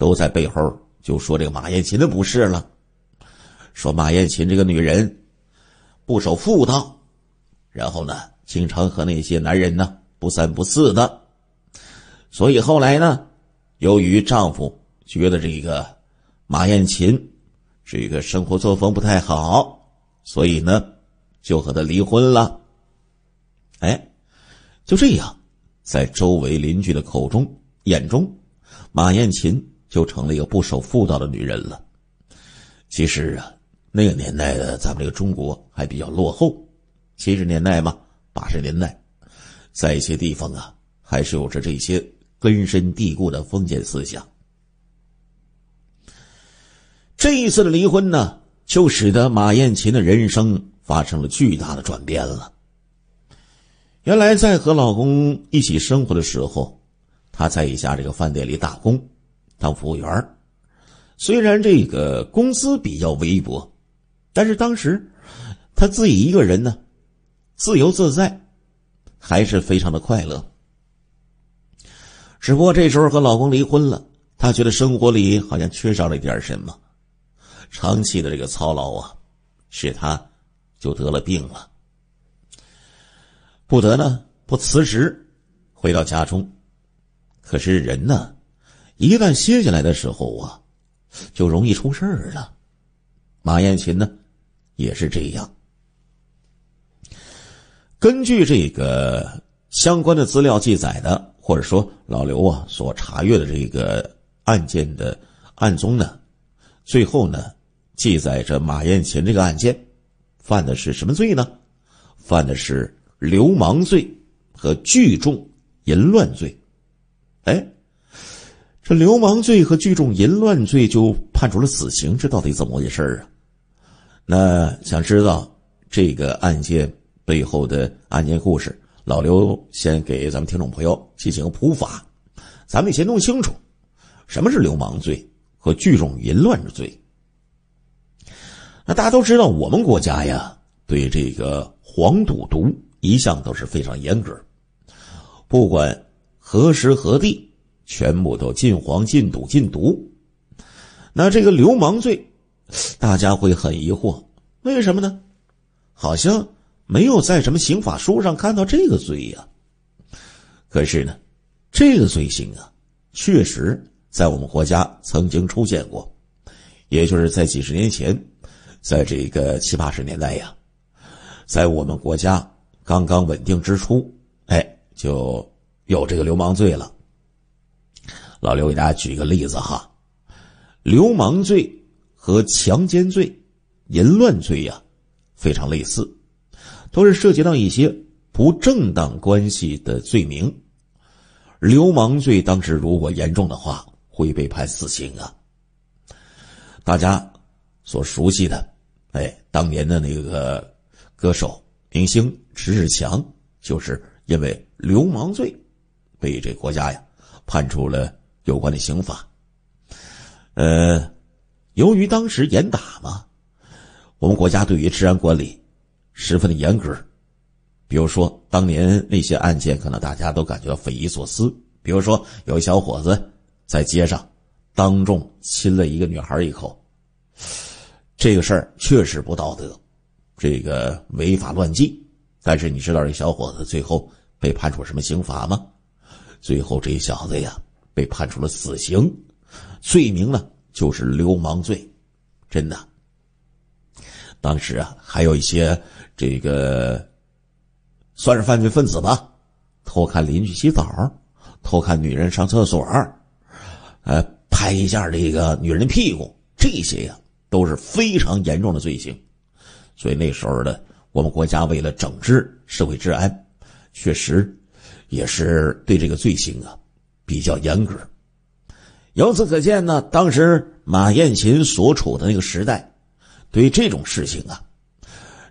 都在背后就说这个马艳琴的不是了，说马艳琴这个女人不守妇道，然后呢，经常和那些男人呢不三不四的，所以后来呢，由于丈夫觉得这个马艳琴是一个生活作风不太好，所以呢，就和她离婚了。哎，就这样，在周围邻居的口中、眼中，马艳琴。就成了一个不守妇道的女人了。其实啊，那个年代的咱们这个中国还比较落后，七十年代嘛，八十年代，在一些地方啊，还是有着这些根深蒂固的封建思想。这一次的离婚呢，就使得马艳琴的人生发生了巨大的转变了。原来在和老公一起生活的时候，她在一家这个饭店里打工。当服务员虽然这个工资比较微薄，但是当时他自己一个人呢，自由自在，还是非常的快乐。只不过这时候和老公离婚了，她觉得生活里好像缺少了一点什么。长期的这个操劳啊，使她就得了病了，不得呢，不辞职，回到家中。可是人呢？一旦歇下来的时候啊，就容易出事儿了。马艳琴呢，也是这样。根据这个相关的资料记载的，或者说老刘啊所查阅的这个案件的案宗呢，最后呢记载着马艳琴这个案件犯的是什么罪呢？犯的是流氓罪和聚众淫乱罪。哎。这流氓罪和聚众淫乱罪就判处了死刑，这到底怎么回事啊？那想知道这个案件背后的案件故事，老刘先给咱们听众朋友进行普法，咱们得先弄清楚什么是流氓罪和聚众淫乱之罪。那大家都知道，我们国家呀，对这个黄赌毒一向都是非常严格，不管何时何地。全部都禁黄、禁赌、禁毒。那这个流氓罪，大家会很疑惑，为什么呢？好像没有在什么刑法书上看到这个罪呀。可是呢，这个罪行啊，确实在我们国家曾经出现过，也就是在几十年前，在这个七八十年代呀，在我们国家刚刚稳定之初，哎，就有这个流氓罪了。老刘给大家举一个例子哈，流氓罪和强奸罪、淫乱罪呀非常类似，都是涉及到一些不正当关系的罪名。流氓罪当时如果严重的话会被判死刑啊。大家所熟悉的，哎，当年的那个歌手明星迟志强就是因为流氓罪被这国家呀判处了。有关的刑法，呃，由于当时严打嘛，我们国家对于治安管理十分的严格。比如说当年那些案件，可能大家都感觉到匪夷所思。比如说，有一小伙子在街上当众亲了一个女孩一口，这个事儿确实不道德，这个违法乱纪。但是你知道这小伙子最后被判处什么刑罚吗？最后这小子呀。被判处了死刑，罪名呢就是流氓罪，真的。当时啊，还有一些这个算是犯罪分子吧，偷看邻居洗澡，偷看女人上厕所，呃，拍一下这个女人的屁股，这些呀都是非常严重的罪行。所以那时候的我们国家为了整治社会治安，确实也是对这个罪行啊。比较严格，由此可见呢，当时马艳琴所处的那个时代，对这种事情啊，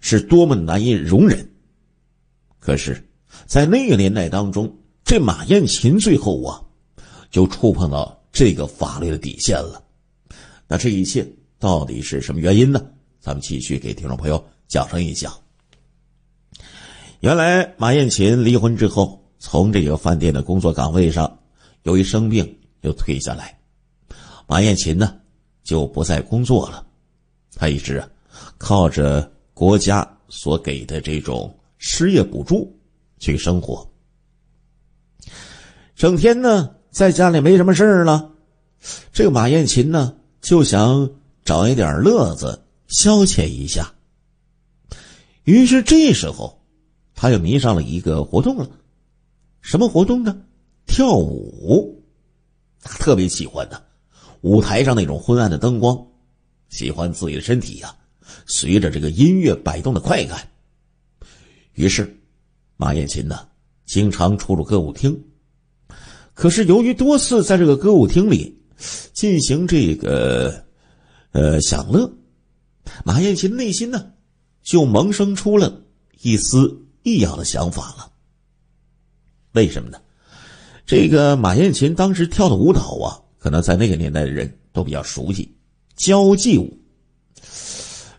是多么难以容忍。可是，在那个年代当中，这马艳琴最后啊，就触碰到这个法律的底线了。那这一切到底是什么原因呢？咱们继续给听众朋友讲上一讲。原来，马艳琴离婚之后，从这个饭店的工作岗位上。由于生病又退下来，马艳琴呢就不再工作了。他一直啊靠着国家所给的这种失业补助去生活。整天呢在家里没什么事儿了，这个马艳琴呢就想找一点乐子消遣一下。于是这时候，他又迷上了一个活动了，什么活动呢？跳舞，他特别喜欢呢。舞台上那种昏暗的灯光，喜欢自己的身体呀，随着这个音乐摆动的快感。于是，马艳琴呢，经常出入歌舞厅。可是，由于多次在这个歌舞厅里进行这个呃享乐，马艳琴内心呢，就萌生出了一丝异样的想法了。为什么呢？这个马艳琴当时跳的舞蹈啊，可能在那个年代的人都比较熟悉交际舞。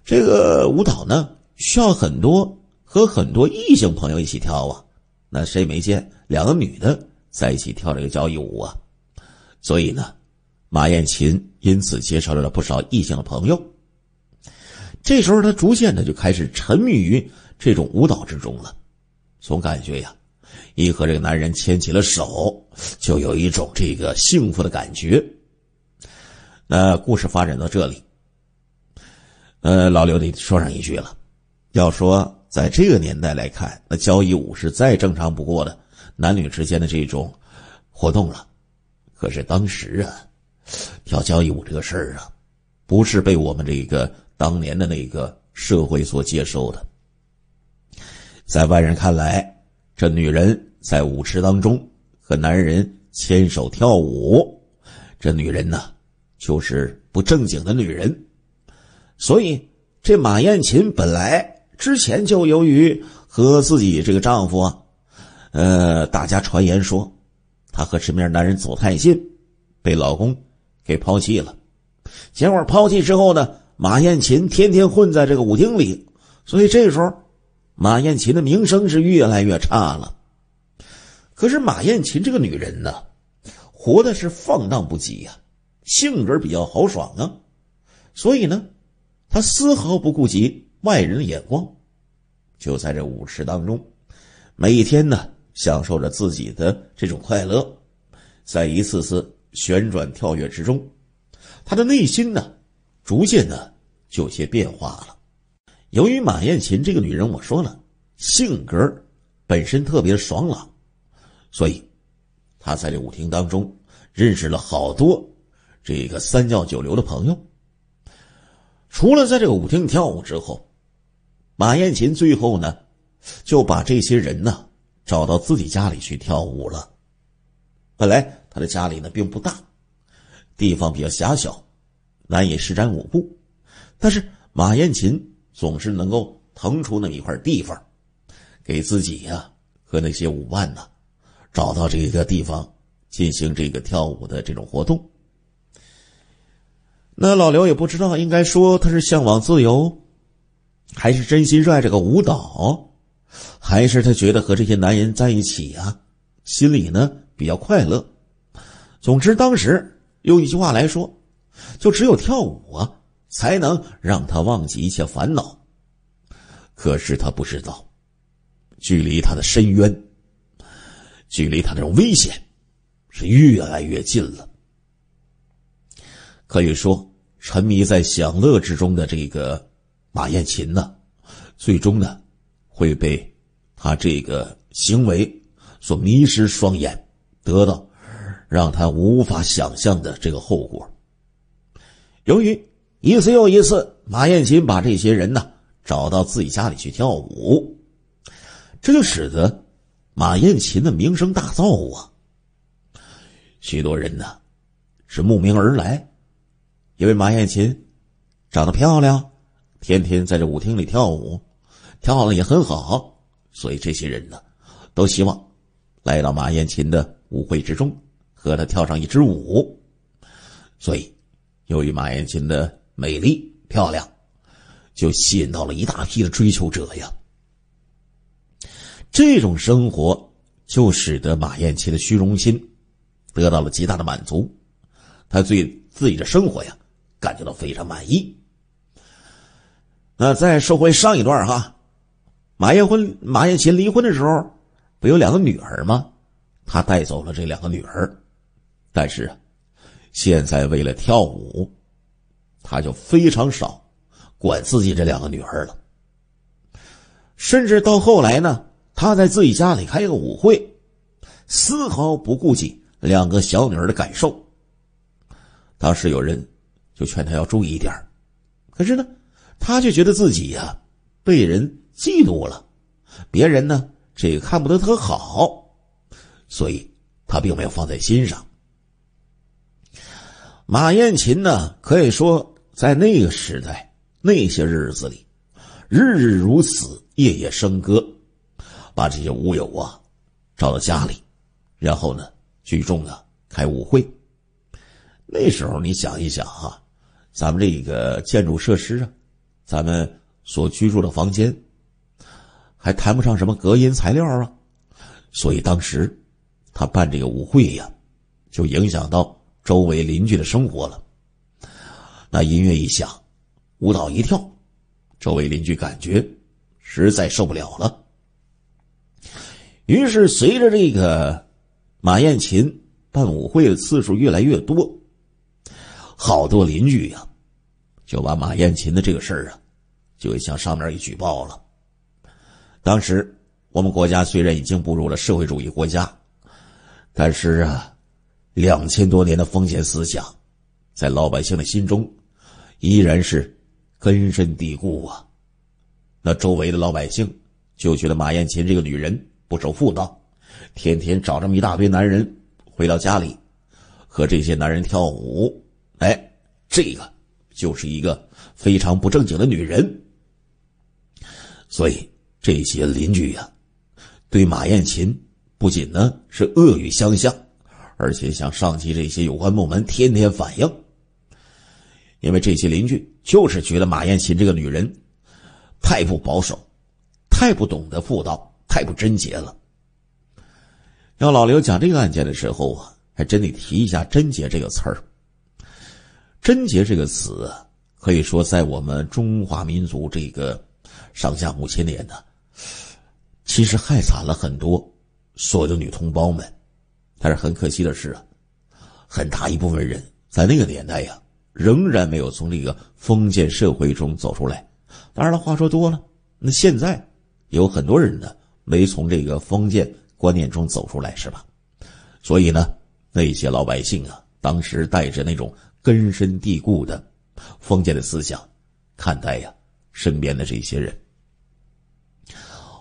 这个舞蹈呢，需要很多和很多异性朋友一起跳啊。那谁没见两个女的在一起跳这个交谊舞啊？所以呢，马艳琴因此结识了不少异性的朋友。这时候，她逐渐的就开始沉迷于这种舞蹈之中了，总感觉呀。你和这个男人牵起了手，就有一种这个幸福的感觉。那故事发展到这里，呃，老刘得说上一句了。要说在这个年代来看，那交谊舞是再正常不过的男女之间的这种活动了。可是当时啊，跳交谊舞这个事儿啊，不是被我们这个当年的那个社会所接受的。在外人看来，这女人。在舞池当中和男人牵手跳舞，这女人呢就是不正经的女人。所以这马艳琴本来之前就由于和自己这个丈夫啊，呃，大家传言说她和身边男人走太近，被老公给抛弃了。结果抛弃之后呢，马艳琴天天混在这个舞厅里，所以这时候马艳琴的名声是越来越差了。可是马艳琴这个女人呢，活的是放荡不羁呀，性格比较豪爽啊，所以呢，她丝毫不顾及外人的眼光，就在这舞池当中，每一天呢，享受着自己的这种快乐，在一次次旋转跳跃之中，她的内心呢，逐渐呢就有些变化了。由于马艳琴这个女人，我说了，性格本身特别爽朗。所以，他在这舞厅当中认识了好多这个三教九流的朋友。除了在这个舞厅跳舞之后，马艳琴最后呢就把这些人呢找到自己家里去跳舞了。本来他的家里呢并不大，地方比较狭小，难以施展舞步，但是马艳琴总是能够腾出那么一块地方，给自己呀和那些舞伴呢。找到这个地方进行这个跳舞的这种活动，那老刘也不知道，应该说他是向往自由，还是真心热爱这个舞蹈，还是他觉得和这些男人在一起啊，心里呢比较快乐。总之，当时用一句话来说，就只有跳舞啊，才能让他忘记一切烦恼。可是他不知道，距离他的深渊。距离他那种危险是越来越近了，可以说沉迷在享乐之中的这个马艳琴呢，最终呢会被他这个行为所迷失双眼，得到让他无法想象的这个后果。由于一次又一次，马艳琴把这些人呢找到自己家里去跳舞，这就使得。马艳琴的名声大噪啊！许多人呢是慕名而来，因为马艳琴长得漂亮，天天在这舞厅里跳舞，跳的也很好，所以这些人呢都希望来到马艳琴的舞会之中，和她跳上一支舞。所以，由于马艳琴的美丽漂亮，就吸引到了一大批的追求者呀。这种生活就使得马艳琴的虚荣心得到了极大的满足，她对自己的生活呀感觉到非常满意。那再说回上一段哈，马艳婚马艳琴离婚的时候不有两个女儿吗？他带走了这两个女儿，但是现在为了跳舞，他就非常少管自己这两个女儿了，甚至到后来呢。他在自己家里开个舞会，丝毫不顾及两个小女儿的感受。当时有人就劝他要注意一点可是呢，他却觉得自己呀被人嫉妒了，别人呢这个看不得他好，所以他并没有放在心上。马艳琴呢，可以说在那个时代那些日子里，日日如此，夜夜笙歌。把这些舞友啊，找到家里，然后呢，聚众啊开舞会。那时候你想一想哈，咱们这个建筑设施啊，咱们所居住的房间，还谈不上什么隔音材料啊，所以当时他办这个舞会呀，就影响到周围邻居的生活了。那音乐一响，舞蹈一跳，周围邻居感觉实在受不了了。于是，随着这个马艳琴办舞会的次数越来越多，好多邻居呀，就把马艳琴的这个事儿啊，就向上面一举报了。当时我们国家虽然已经步入了社会主义国家，但是啊，两千多年的封建思想，在老百姓的心中，依然是根深蒂固啊。那周围的老百姓就觉得马艳琴这个女人。不守妇道，天天找这么一大堆男人，回到家里和这些男人跳舞。哎，这个就是一个非常不正经的女人。所以这些邻居呀，对马艳琴不仅呢是恶语相向，而且向上级这些有关部门天天反映。因为这些邻居就是觉得马艳琴这个女人太不保守，太不懂得妇道。太不贞洁了。要老刘讲这个案件的时候啊，还真得提一下“贞洁”这个词儿。“贞洁”这个词可以说在我们中华民族这个上下五千年呢，其实害惨了很多所有的女同胞们。但是很可惜的是啊，很大一部分人在那个年代呀，仍然没有从这个封建社会中走出来。当然了，话说多了，那现在有很多人呢。没从这个封建观念中走出来是吧？所以呢，那些老百姓啊，当时带着那种根深蒂固的封建的思想看待呀身边的这些人。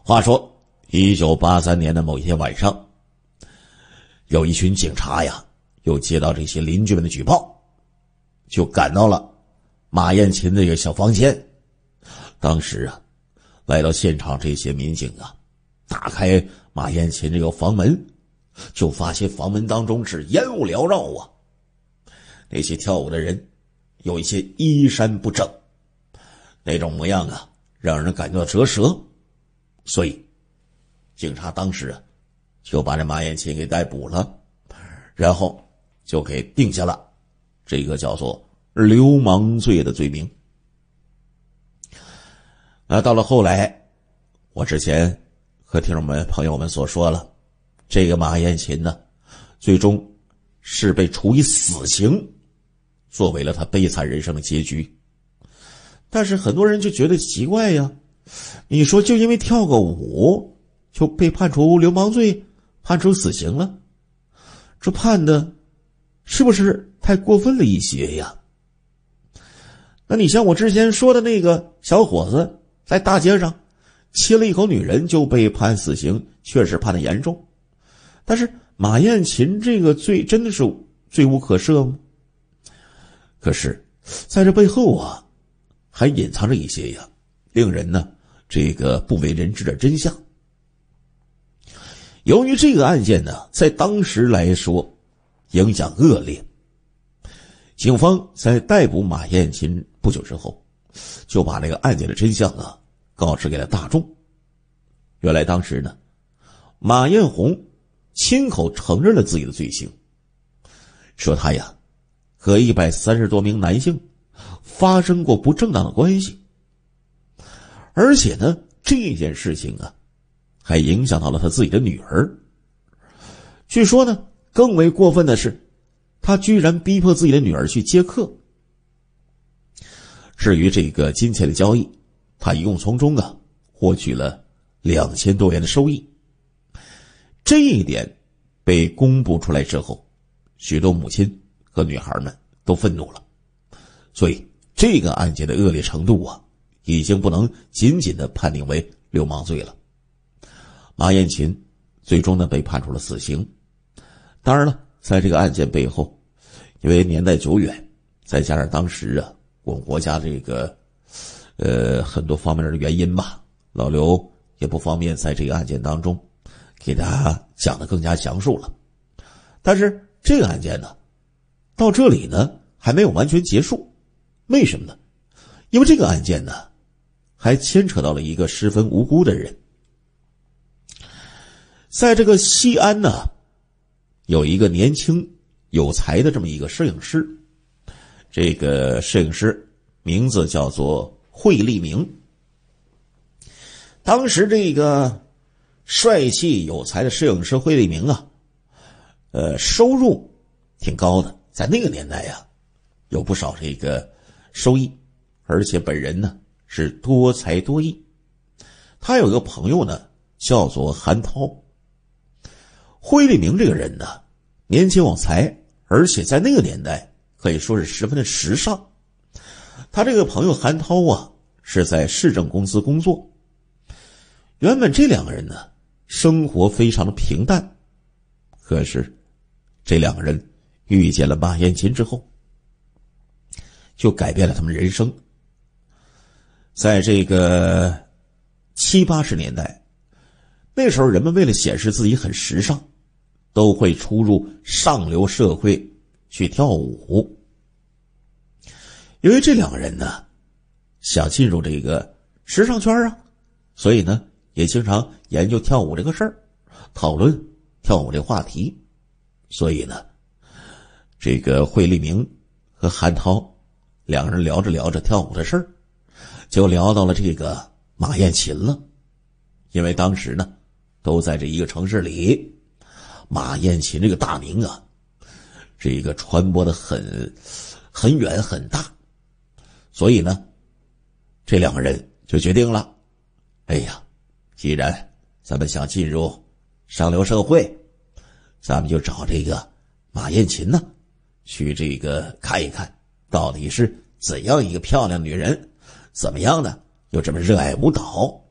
话说，一九八三年的某一天晚上，有一群警察呀，又接到这些邻居们的举报，就赶到了马艳琴那个小房间。当时啊，来到现场这些民警啊。打开马艳琴这个房门，就发现房门当中是烟雾缭绕啊。那些跳舞的人，有一些衣衫不整，那种模样啊，让人感觉到折舌。所以，警察当时啊，就把这马艳琴给逮捕了，然后就给定下了这个叫做流氓罪的罪名。那到了后来，我之前。和听众们、朋友们所说了，这个马艳琴呢，最终是被处以死刑，作为了他悲惨人生的结局。但是很多人就觉得奇怪呀，你说就因为跳个舞就被判处流氓罪、判处死刑了，这判的，是不是太过分了一些呀？那你像我之前说的那个小伙子，在大街上。亲了一口女人就被判死刑，确实判的严重。但是马艳琴这个罪真的是罪无可赦吗？可是在这背后啊，还隐藏着一些呀，令人呢这个不为人知的真相。由于这个案件呢，在当时来说，影响恶劣。警方在逮捕马艳琴不久之后，就把这个案件的真相啊。告知给了大众，原来当时呢，马艳红亲口承认了自己的罪行，说他呀和一百三十多名男性发生过不正当的关系，而且呢这件事情啊还影响到了他自己的女儿。据说呢更为过分的是，他居然逼迫自己的女儿去接客。至于这个金钱的交易。他一共从中啊获取了两千多元的收益，这一点被公布出来之后，许多母亲和女孩们都愤怒了，所以这个案件的恶劣程度啊，已经不能仅仅的判定为流氓罪了。马艳琴最终呢被判处了死刑。当然了，在这个案件背后，因为年代久远，再加上当时啊，我们国家这个。呃，很多方面的原因吧，老刘也不方便在这个案件当中，给大家讲的更加详述了。但是这个案件呢，到这里呢还没有完全结束。为什么呢？因为这个案件呢，还牵扯到了一个十分无辜的人。在这个西安呢，有一个年轻有才的这么一个摄影师，这个摄影师名字叫做。惠立明，当时这个帅气有才的摄影师惠立明啊，呃，收入挺高的，在那个年代呀，有不少这个收益，而且本人呢是多才多艺。他有一个朋友呢，叫做韩涛。惠立明这个人呢，年轻有才，而且在那个年代可以说是十分的时尚。他这个朋友韩涛啊，是在市政公司工作。原本这两个人呢，生活非常的平淡，可是这两个人遇见了马艳琴之后，就改变了他们人生。在这个七八十年代，那时候人们为了显示自己很时尚，都会出入上流社会去跳舞。因为这两个人呢，想进入这个时尚圈啊，所以呢也经常研究跳舞这个事儿，讨论跳舞这话题。所以呢，这个惠立明和韩涛两个人聊着聊着跳舞的事儿，就聊到了这个马艳琴了。因为当时呢都在这一个城市里，马艳琴这个大名啊，这个传播的很很远很大。所以呢，这两个人就决定了。哎呀，既然咱们想进入上流社会，咱们就找这个马艳琴呢，去这个看一看，到底是怎样一个漂亮女人？怎么样呢？又这么热爱舞蹈。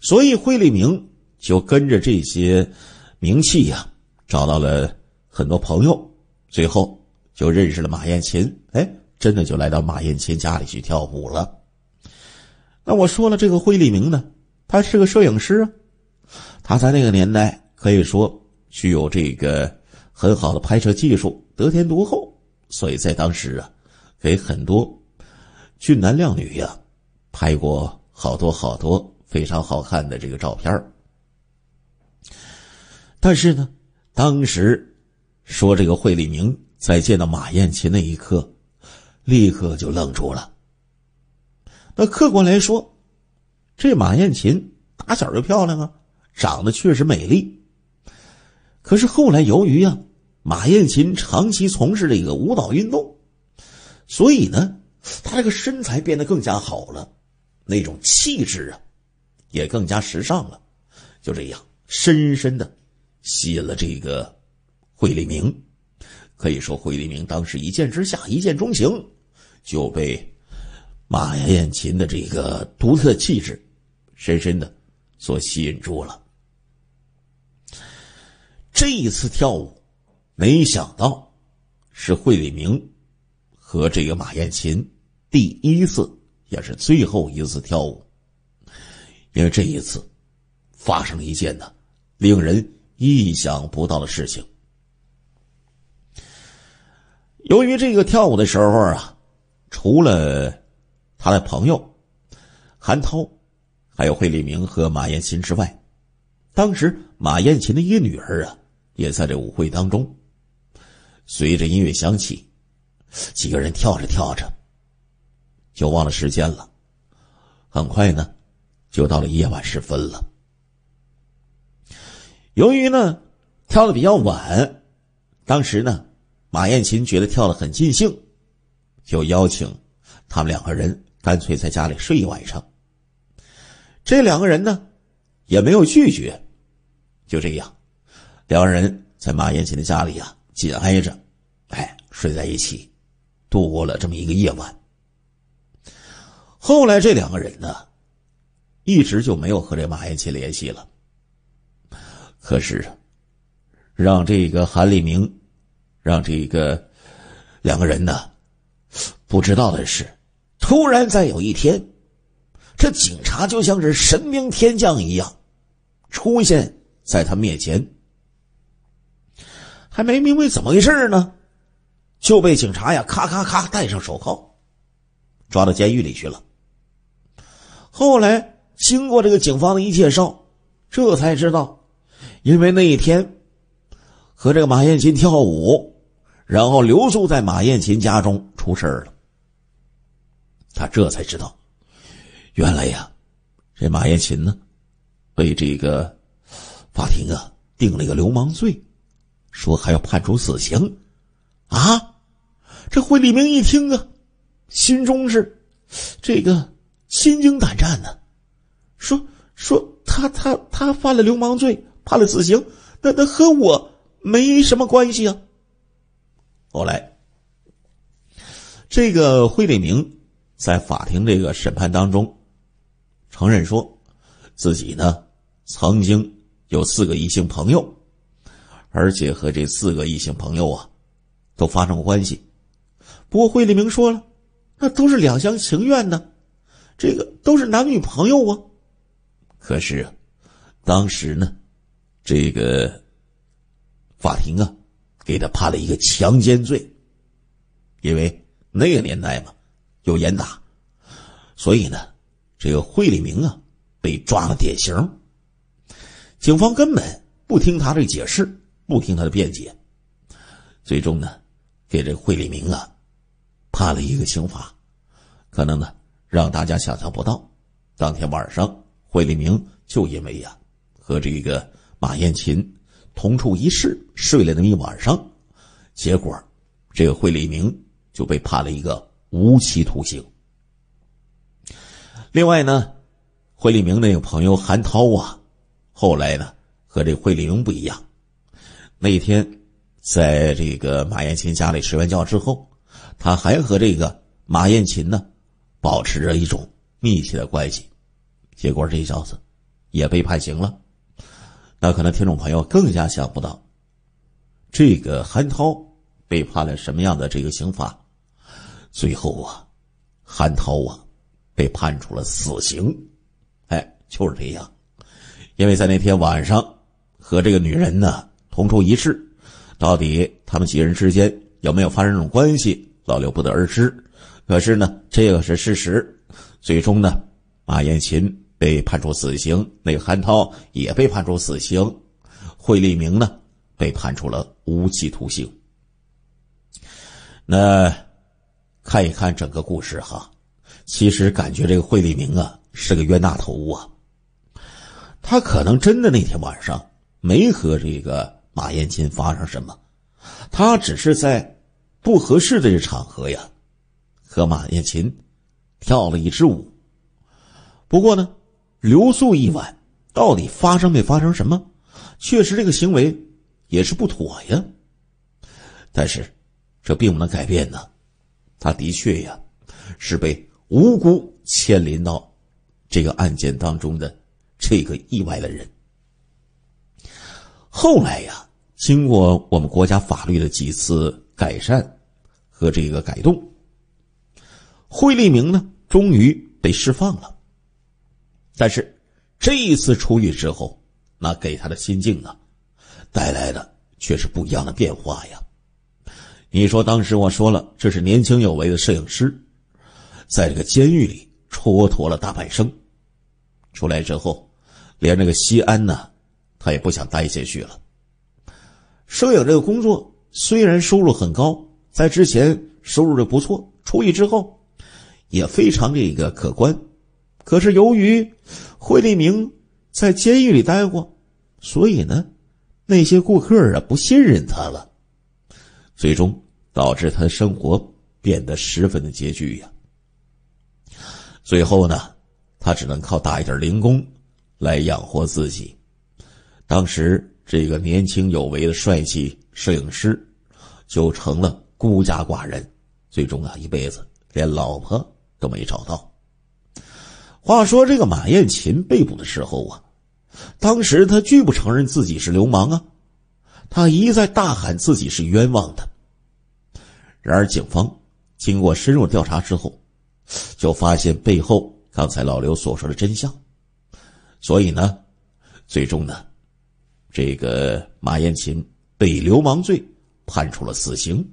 所以，惠利明就跟着这些名气呀，找到了很多朋友，最后就认识了马艳琴。哎。真的就来到马艳琴家里去跳舞了。那我说了，这个惠利明呢，他是个摄影师啊，他在那个年代可以说具有这个很好的拍摄技术，得天独厚，所以在当时啊，给很多俊男靓女呀拍过好多好多非常好看的这个照片儿。但是呢，当时说这个惠利明在见到马艳琴那一刻。立刻就愣住了。那客观来说，这马艳琴打小就漂亮啊，长得确实美丽。可是后来由于啊，马艳琴长期从事这个舞蹈运动，所以呢，她这个身材变得更加好了，那种气质啊，也更加时尚了。就这样，深深的吸引了这个惠利明。可以说，惠利明当时一见之下，一见钟情。就被马艳琴的这个独特气质深深的所吸引住了。这一次跳舞，没想到是惠丽明和这个马艳琴第一次也是最后一次跳舞，因为这一次发生了一件呢令人意想不到的事情。由于这个跳舞的时候啊。除了他的朋友韩涛，还有惠利明和马艳琴之外，当时马艳琴的一个女儿啊，也在这舞会当中。随着音乐响起，几个人跳着跳着，就忘了时间了。很快呢，就到了夜晚时分了。由于呢跳的比较晚，当时呢马艳琴觉得跳的很尽兴。就邀请他们两个人干脆在家里睡一晚上。这两个人呢也没有拒绝，就这样，两人在马延琴的家里啊紧挨着，哎睡在一起，度过了这么一个夜晚。后来这两个人呢，一直就没有和这马延琴联系了。可是让这个韩立明，让这个两个人呢。不知道的是，突然在有一天，这警察就像是神兵天将一样，出现在他面前。还没明白怎么回事呢，就被警察呀咔咔咔戴上手铐，抓到监狱里去了。后来经过这个警方的一介绍，这才知道，因为那一天和这个马艳琴跳舞，然后留宿在马艳琴家中，出事了。他这才知道，原来呀，这马艳琴呢，被这个法庭啊定了个流氓罪，说还要判处死刑，啊！这惠利明一听啊，心中是这个心惊胆战的，说说他他他犯了流氓罪，判了死刑，那那和我没什么关系啊。后来，这个惠利明。在法庭这个审判当中，承认说自己呢曾经有四个异性朋友，而且和这四个异性朋友啊都发生过关系。不过惠利明说了，那都是两厢情愿的，这个都是男女朋友啊。可是当时呢，这个法庭啊给他判了一个强奸罪，因为那个年代嘛。有严打，所以呢，这个惠利明啊被抓了典型。警方根本不听他这解释，不听他的辩解，最终呢，给这惠利明啊判了一个刑罚。可能呢，让大家想象不到，当天晚上惠利明就因为呀和这个马艳琴同处一室睡了那么一晚上，结果这个惠利明就被判了一个。无期徒刑。另外呢，惠利明那个朋友韩涛啊，后来呢和这惠利明不一样。那天在这个马艳琴家里睡完觉之后，他还和这个马艳琴呢保持着一种密切的关系。结果这小子也被判刑了。那可能听众朋友更加想不到，这个韩涛被判了什么样的这个刑罚。最后啊，韩涛啊被判处了死刑，哎，就是这样，因为在那天晚上和这个女人呢同处一室，到底他们几人之间有没有发生这种关系，老刘不得而知。可是呢，这个是事实。最终呢，马艳琴被判处死刑，那个韩涛也被判处死刑，惠利明呢被判处了无期徒刑。那。看一看整个故事哈，其实感觉这个惠利明啊是个冤大头啊。他可能真的那天晚上没和这个马艳琴发生什么，他只是在不合适的场合呀和马艳琴跳了一支舞。不过呢，留宿一晚，到底发生没发生什么，确实这个行为也是不妥呀。但是，这并不能改变呢。他的确呀，是被无辜牵连到这个案件当中的这个意外的人。后来呀，经过我们国家法律的几次改善和这个改动，惠利明呢，终于被释放了。但是这一次出狱之后，那给他的心境啊，带来的却是不一样的变化呀。你说当时我说了，这是年轻有为的摄影师，在这个监狱里蹉跎了大半生，出来之后，连这个西安呢，他也不想待下去了。摄影这个工作虽然收入很高，在之前收入的不错，出狱之后，也非常这个可观，可是由于惠利明在监狱里待过，所以呢，那些顾客啊不信任他了，最终。导致他的生活变得十分的拮据呀。最后呢，他只能靠打一点零工来养活自己。当时这个年轻有为的帅气摄影师就成了孤家寡人，最终啊，一辈子连老婆都没找到。话说这个马艳琴被捕的时候啊，当时他拒不承认自己是流氓啊，他一再大喊自己是冤枉的。然而，警方经过深入调查之后，就发现背后刚才老刘所说的真相，所以呢，最终呢，这个马艳琴被流氓罪判处了死刑。